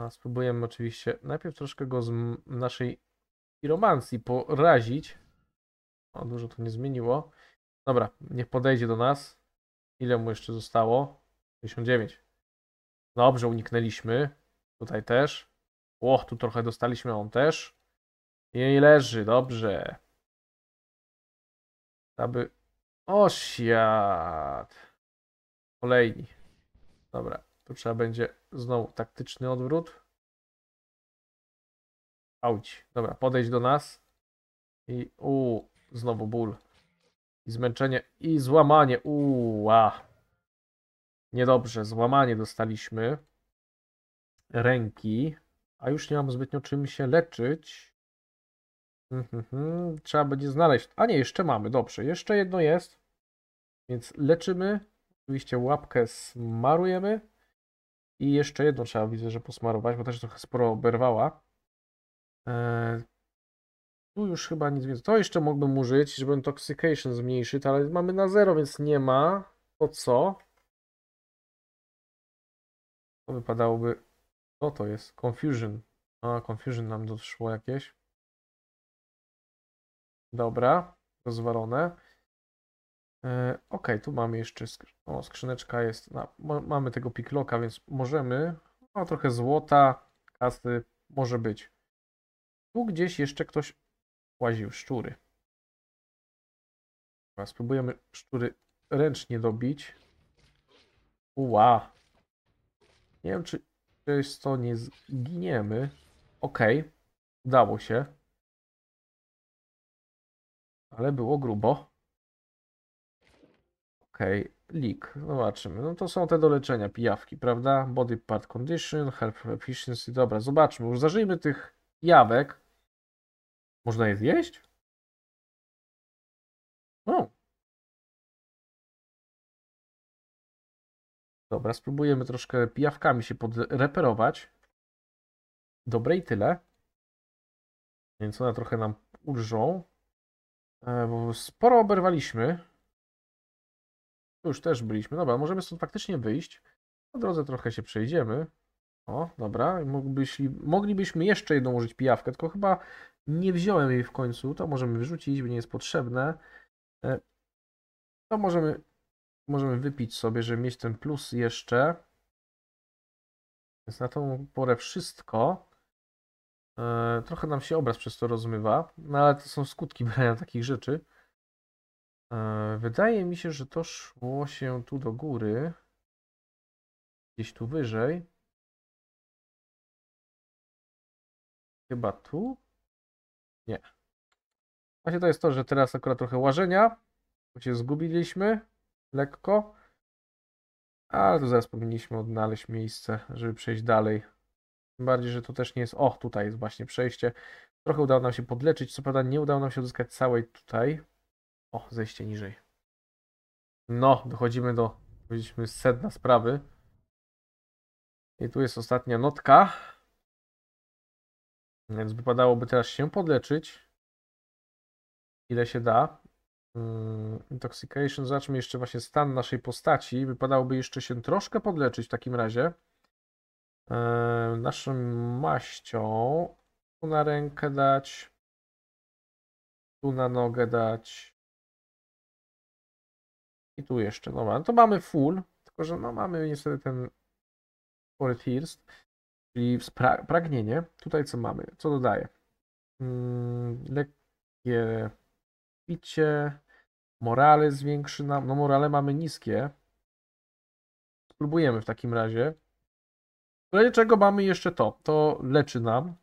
A spróbujemy oczywiście najpierw troszkę go z naszej romancji porazić. O, dużo to nie zmieniło. Dobra, niech podejdzie do nas. Ile mu jeszcze zostało? 59. Dobrze, uniknęliśmy. Tutaj też. Och, tu trochę dostaliśmy, on też. I leży, dobrze. Aby... O, Kolejni. Dobra, tu trzeba będzie znowu taktyczny odwrót. Auć. Dobra, Podejść do nas. I u znowu ból. I zmęczenie. I złamanie. Uła. Niedobrze, złamanie dostaliśmy ręki, a już nie mam zbytnio czym się leczyć. Mhm, trzeba będzie znaleźć. A nie, jeszcze mamy, dobrze, jeszcze jedno jest. Więc leczymy, oczywiście łapkę smarujemy. I jeszcze jedno trzeba, widzę, że posmarować, bo też trochę sporo oberwała. Eee, tu już chyba nic więcej. To jeszcze mógłbym użyć, żeby intoxication zmniejszyć, ale mamy na zero, więc nie ma. To co? To wypadałoby... Co to jest? Confusion. A, Confusion nam doszło jakieś. Dobra, rozwalone. E, ok, tu mamy jeszcze o, skrzyneczka jest. Na... Mamy tego pikloka, więc możemy. A trochę złota, kasy może być. Tu gdzieś jeszcze ktoś łaził szczury. Dobra, spróbujemy szczury ręcznie dobić. Uła, nie wiem, czy jest to nie zginiemy. Okej, okay. udało się. Ale było grubo. Okej, okay. leak. Zobaczymy. No to są te do leczenia pijawki, prawda? Body part condition, health efficiency. Dobra, zobaczmy. Już zażyjmy tych jawek. Można je zjeść? No, Dobra, spróbujemy troszkę pijawkami się podreperować. Dobre i tyle. Więc one trochę nam ulżą. E, bo sporo oberwaliśmy. Tu już też byliśmy. Dobra, możemy stąd faktycznie wyjść. Po drodze trochę się przejdziemy. O, dobra. Moglibyśmy, moglibyśmy jeszcze jedną użyć pijawkę, tylko chyba nie wziąłem jej w końcu. To możemy wyrzucić, bo nie jest potrzebne. E, to możemy możemy wypić sobie, żeby mieć ten plus jeszcze. Więc na tą porę wszystko. E, trochę nam się obraz przez to rozmywa, no ale to są skutki brania takich rzeczy. E, wydaje mi się, że to szło się tu do góry. Gdzieś tu wyżej. Chyba tu? Nie. Właśnie to jest to, że teraz akurat trochę łażenia, bo się zgubiliśmy lekko. Ale tu zaraz powinniśmy odnaleźć miejsce, żeby przejść dalej. Tym bardziej, że to też nie jest... O, tutaj jest właśnie przejście. Trochę udało nam się podleczyć. Co prawda nie udało nam się odzyskać całej tutaj. O, zejście niżej. No, dochodzimy do, powiedzieliśmy, sedna sprawy. I tu jest ostatnia notka. Więc wypadałoby teraz się podleczyć. Ile się da. Mm, intoxication, zobaczmy jeszcze właśnie stan naszej postaci. Wypadałoby jeszcze się troszkę podleczyć w takim razie. Eee, naszą maścią tu na rękę dać, tu na nogę dać i tu jeszcze. no, no to mamy full, tylko że no mamy niestety ten spory thirst, czyli pragnienie. Tutaj co mamy, co dodaje? Mm, lekkie picie, Morale zwiększy nam. No, morale mamy niskie. Spróbujemy w takim razie. W razie czego mamy jeszcze to. To leczy nam.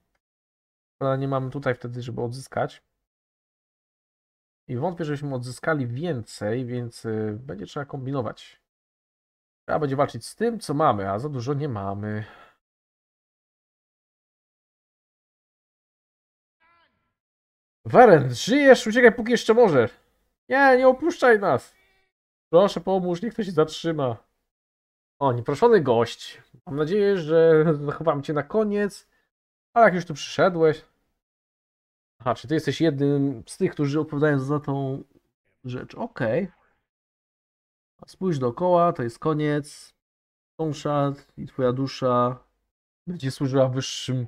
Ale nie mamy tutaj wtedy, żeby odzyskać. I wątpię, żebyśmy odzyskali więcej, więc y, będzie trzeba kombinować. Trzeba będzie walczyć z tym, co mamy, a za dużo nie mamy. Warren, żyjesz? Uciekaj, póki jeszcze możesz. Nie, nie opuszczaj nas! Proszę pomóż, niech ktoś się zatrzyma. O, nieproszony gość. Mam nadzieję, że zachowam cię na koniec. Ale jak już tu przyszedłeś... Aha, czy ty jesteś jednym z tych, którzy odpowiadają za tą rzecz. Okej. Okay. Spójrz dookoła, to jest koniec. Sąsiad i twoja dusza będzie służyła wyższym...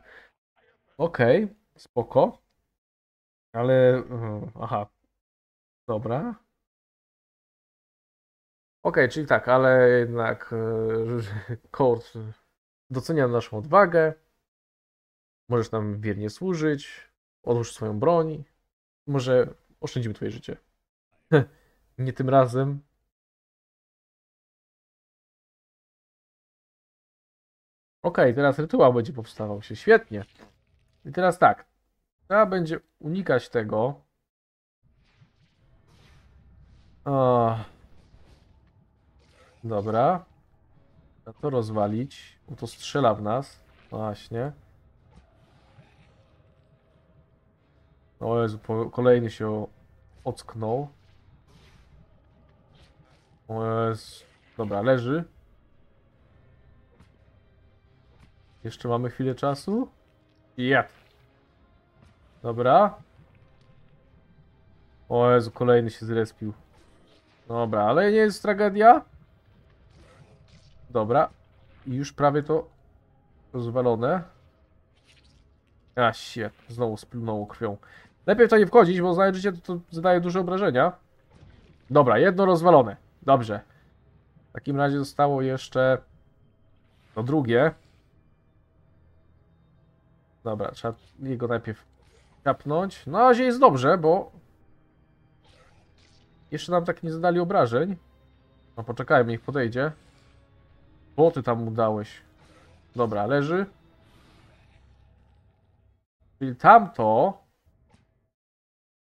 Okej, okay, spoko. Ale... Aha, Dobra. Ok, czyli tak, ale jednak yy, e, Kord docenia naszą odwagę. Możesz nam wiernie służyć. Odłóż swoją broń. Może oszczędzimy twoje życie. Nie tym razem. Ok, teraz rytuał będzie powstawał się. Świetnie. I teraz tak. Trzeba będzie unikać tego, o. Dobra. to rozwalić. No to strzela w nas. Właśnie. O Jezu, kolejny się ocknął. O Jezu. Dobra, leży. Jeszcze mamy chwilę czasu. Jep. Dobra. O Jezu, kolejny się zrespił. Dobra, ale nie jest tragedia. Dobra. I już prawie to rozwalone. A się, znowu splunął krwią. Lepiej w to nie wchodzić, bo znajdziecie to, to zadaje duże obrażenia. Dobra, jedno rozwalone. Dobrze. W takim razie zostało jeszcze to drugie. Dobra, trzeba jego najpierw kapnąć. Na no, razie jest dobrze, bo jeszcze nam tak nie zadali obrażeń. No poczekajmy, niech podejdzie. Bo ty tam udałeś. Dobra, leży. Czyli tamto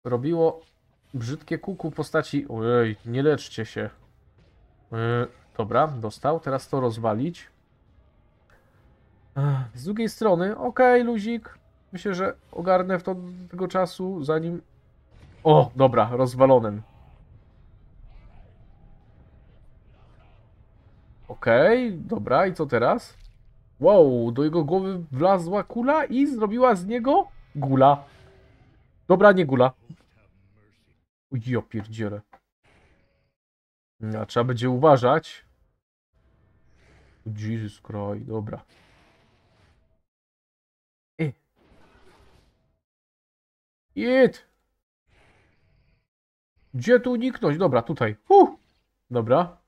robiło brzydkie kuku w postaci... Ojej, nie leczcie się. Yy, dobra, dostał. Teraz to rozwalić. Z drugiej strony, okej, okay, luzik. Myślę, że ogarnę w to, tego czasu, zanim... O, dobra, rozwalonym. Okej, okay, dobra, i co teraz? Wow, do jego głowy wlazła kula i zrobiła z niego gula. Dobra, nie gula. Jo pierdzielę. Mm, a trzeba będzie uważać. Jesus Christ, dobra. E. It. Gdzie tu uniknąć? Dobra, tutaj. Hu, Dobra.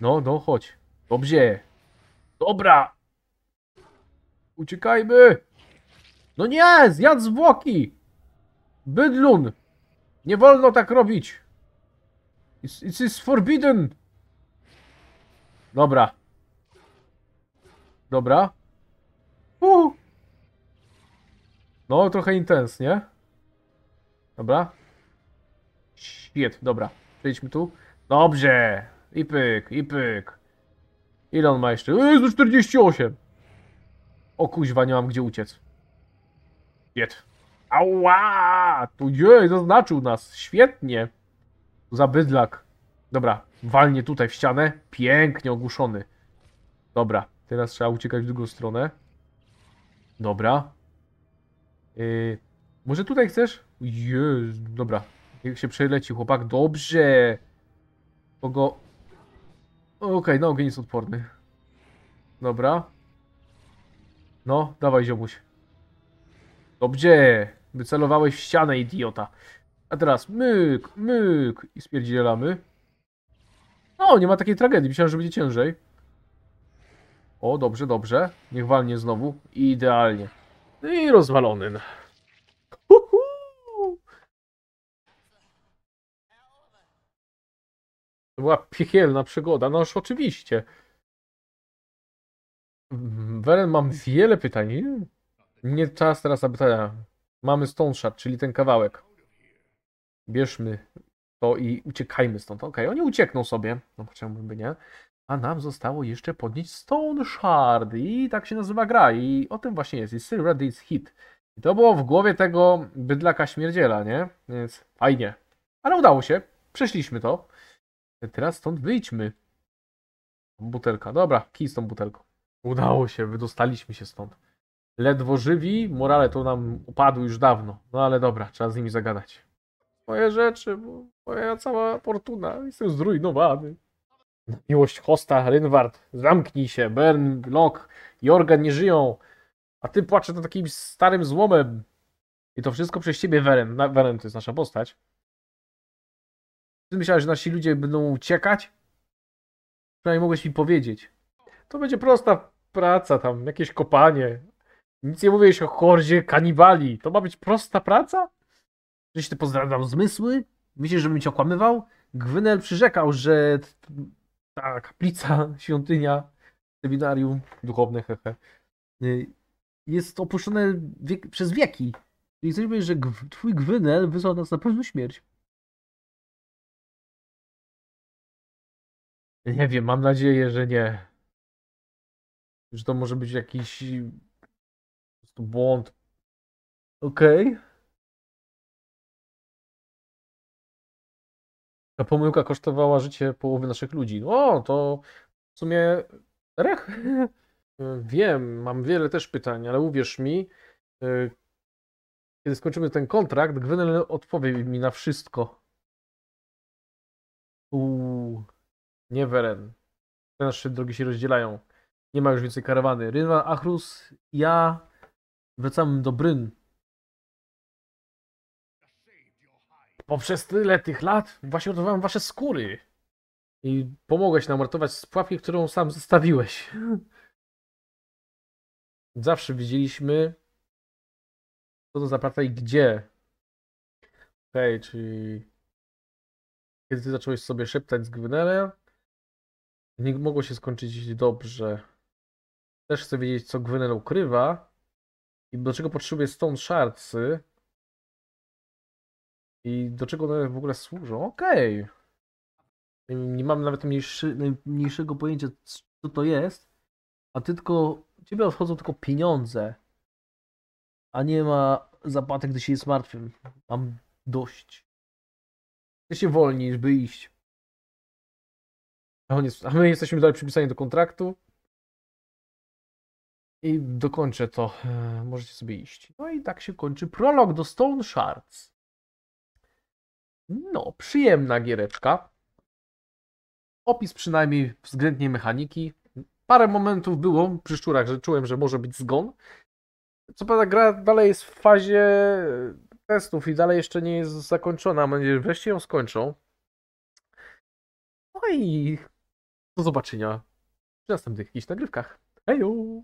No, no, chodź. Dobrze. Dobra. Uciekajmy. No nie, zjadł zwłoki. Bydlun. Nie wolno tak robić. It's is forbidden. Dobra. Dobra. Uh. No, trochę intens, nie? Dobra. Świet, dobra. Przejdźmy tu. Dobrze. I pyk, i pyk. Ile on ma jeszcze? Jezu, 48! O kuźwa, nie mam gdzie uciec. Jed. Ała! Tu jej, zaznaczył nas. Świetnie. Za bydlak. Dobra, walnie tutaj w ścianę. Pięknie ogłuszony. Dobra, teraz trzeba uciekać w drugą stronę. Dobra. Yy, może tutaj chcesz? Jezu, dobra. Jak się przeleci chłopak. Dobrze. Kogo no okej, okay, no ogień jest odporny. Dobra. No, dawaj ziomuś. Dobrze. Wycelowałeś w ścianę, idiota. A teraz myk, myk i spierdzielamy. No, nie ma takiej tragedii. Myślałem, że będzie ciężej. O, dobrze, dobrze. Niech walnie znowu. Idealnie. No I rozwalony. To była piekielna przygoda, noż oczywiście. Weren, mam wiele pytań. Nie czas teraz na pytania. Mamy Stone Shard, czyli ten kawałek. Bierzmy to i uciekajmy stąd. Okej, okay, oni uciekną sobie. No czemu by nie? A nam zostało jeszcze podnieść Stone Shard. I tak się nazywa gra. I o tym właśnie jest. I Still Ready is Hit. I to było w głowie tego bydlaka śmierdziela, nie? Więc fajnie. Ale udało się. Przeszliśmy to. Teraz stąd wyjdźmy. Butelka. Dobra, kij z tą butelką. Udało się, wydostaliśmy się stąd. Ledwo żywi, morale to nam upadły już dawno. No ale dobra, trzeba z nimi zagadać. Moje rzeczy, moja cała fortuna, jestem zrujnowany. miłość hosta, Rynward, zamknij się, Bern, Lok, Jorgen nie żyją, a ty płaczesz nad takim starym złomem. I to wszystko przez ciebie, Weren. Weren to jest nasza postać. Ty myślałeś, że nasi ludzie będą uciekać? Przynajmniej mogłeś mi powiedzieć. To będzie prosta praca tam, jakieś kopanie. Nic nie mówiłeś o hordzie kanibali. To ma być prosta praca? Czyś ty pozdrawiał zmysły? Myślisz, żebym cię okłamywał? Gwynel przyrzekał, że ta kaplica, świątynia, seminarium duchowne, hehe, y, jest opuszczone wiek, przez wieki. Czyli chcesz powiedzieć, że twój Gwynel wysłał nas na pewno śmierć. Nie wiem, mam nadzieję, że nie. Że to może być jakiś y, po prostu błąd. Okej. Okay. Ta pomyłka kosztowała życie połowy naszych ludzi. No, to w sumie rech. Wiem, mam wiele też pytań, ale uwierz mi, y, kiedy skończymy ten kontrakt, Gwenel odpowie mi na wszystko. Uuu nie Weren. Te nasze drogi się rozdzielają. Nie ma już więcej karawany. Rynwan, Achrus, ja wracam do Bryn. Poprzez tyle tych lat właśnie ratowałem wasze skóry. I pomogłeś nam ratować z którą sam zostawiłeś. Zawsze widzieliśmy, co to za i gdzie. Hej, czyli kiedy ty zacząłeś sobie szeptać z Gwynelem, nie mogło się skończyć dobrze. Też chcę wiedzieć, co Gwynel ukrywa i do czego potrzebuje Stone Shardsy. i do czego one w ogóle służą. Okej. Okay. Nie mam nawet mniejszy, najmniejszego pojęcia, co to jest, a ty tylko, ciebie odchodzą tylko pieniądze, a nie ma zapłaty, gdy się jest martwym. Mam dość. Jesteście wolni, żeby iść. A, on jest, a my jesteśmy dalej przypisani do kontraktu. I dokończę to. E, możecie sobie iść. No i tak się kończy prolog do Stone Shards. No, przyjemna giereczka. Opis przynajmniej względnie mechaniki. Parę momentów było przy szczurach, że czułem, że może być zgon. Co prawda gra dalej jest w fazie e, testów i dalej jeszcze nie jest zakończona. Będzie, wreszcie ją skończą. No i do zobaczenia przy następnych jakichś nagrywkach. Hejo!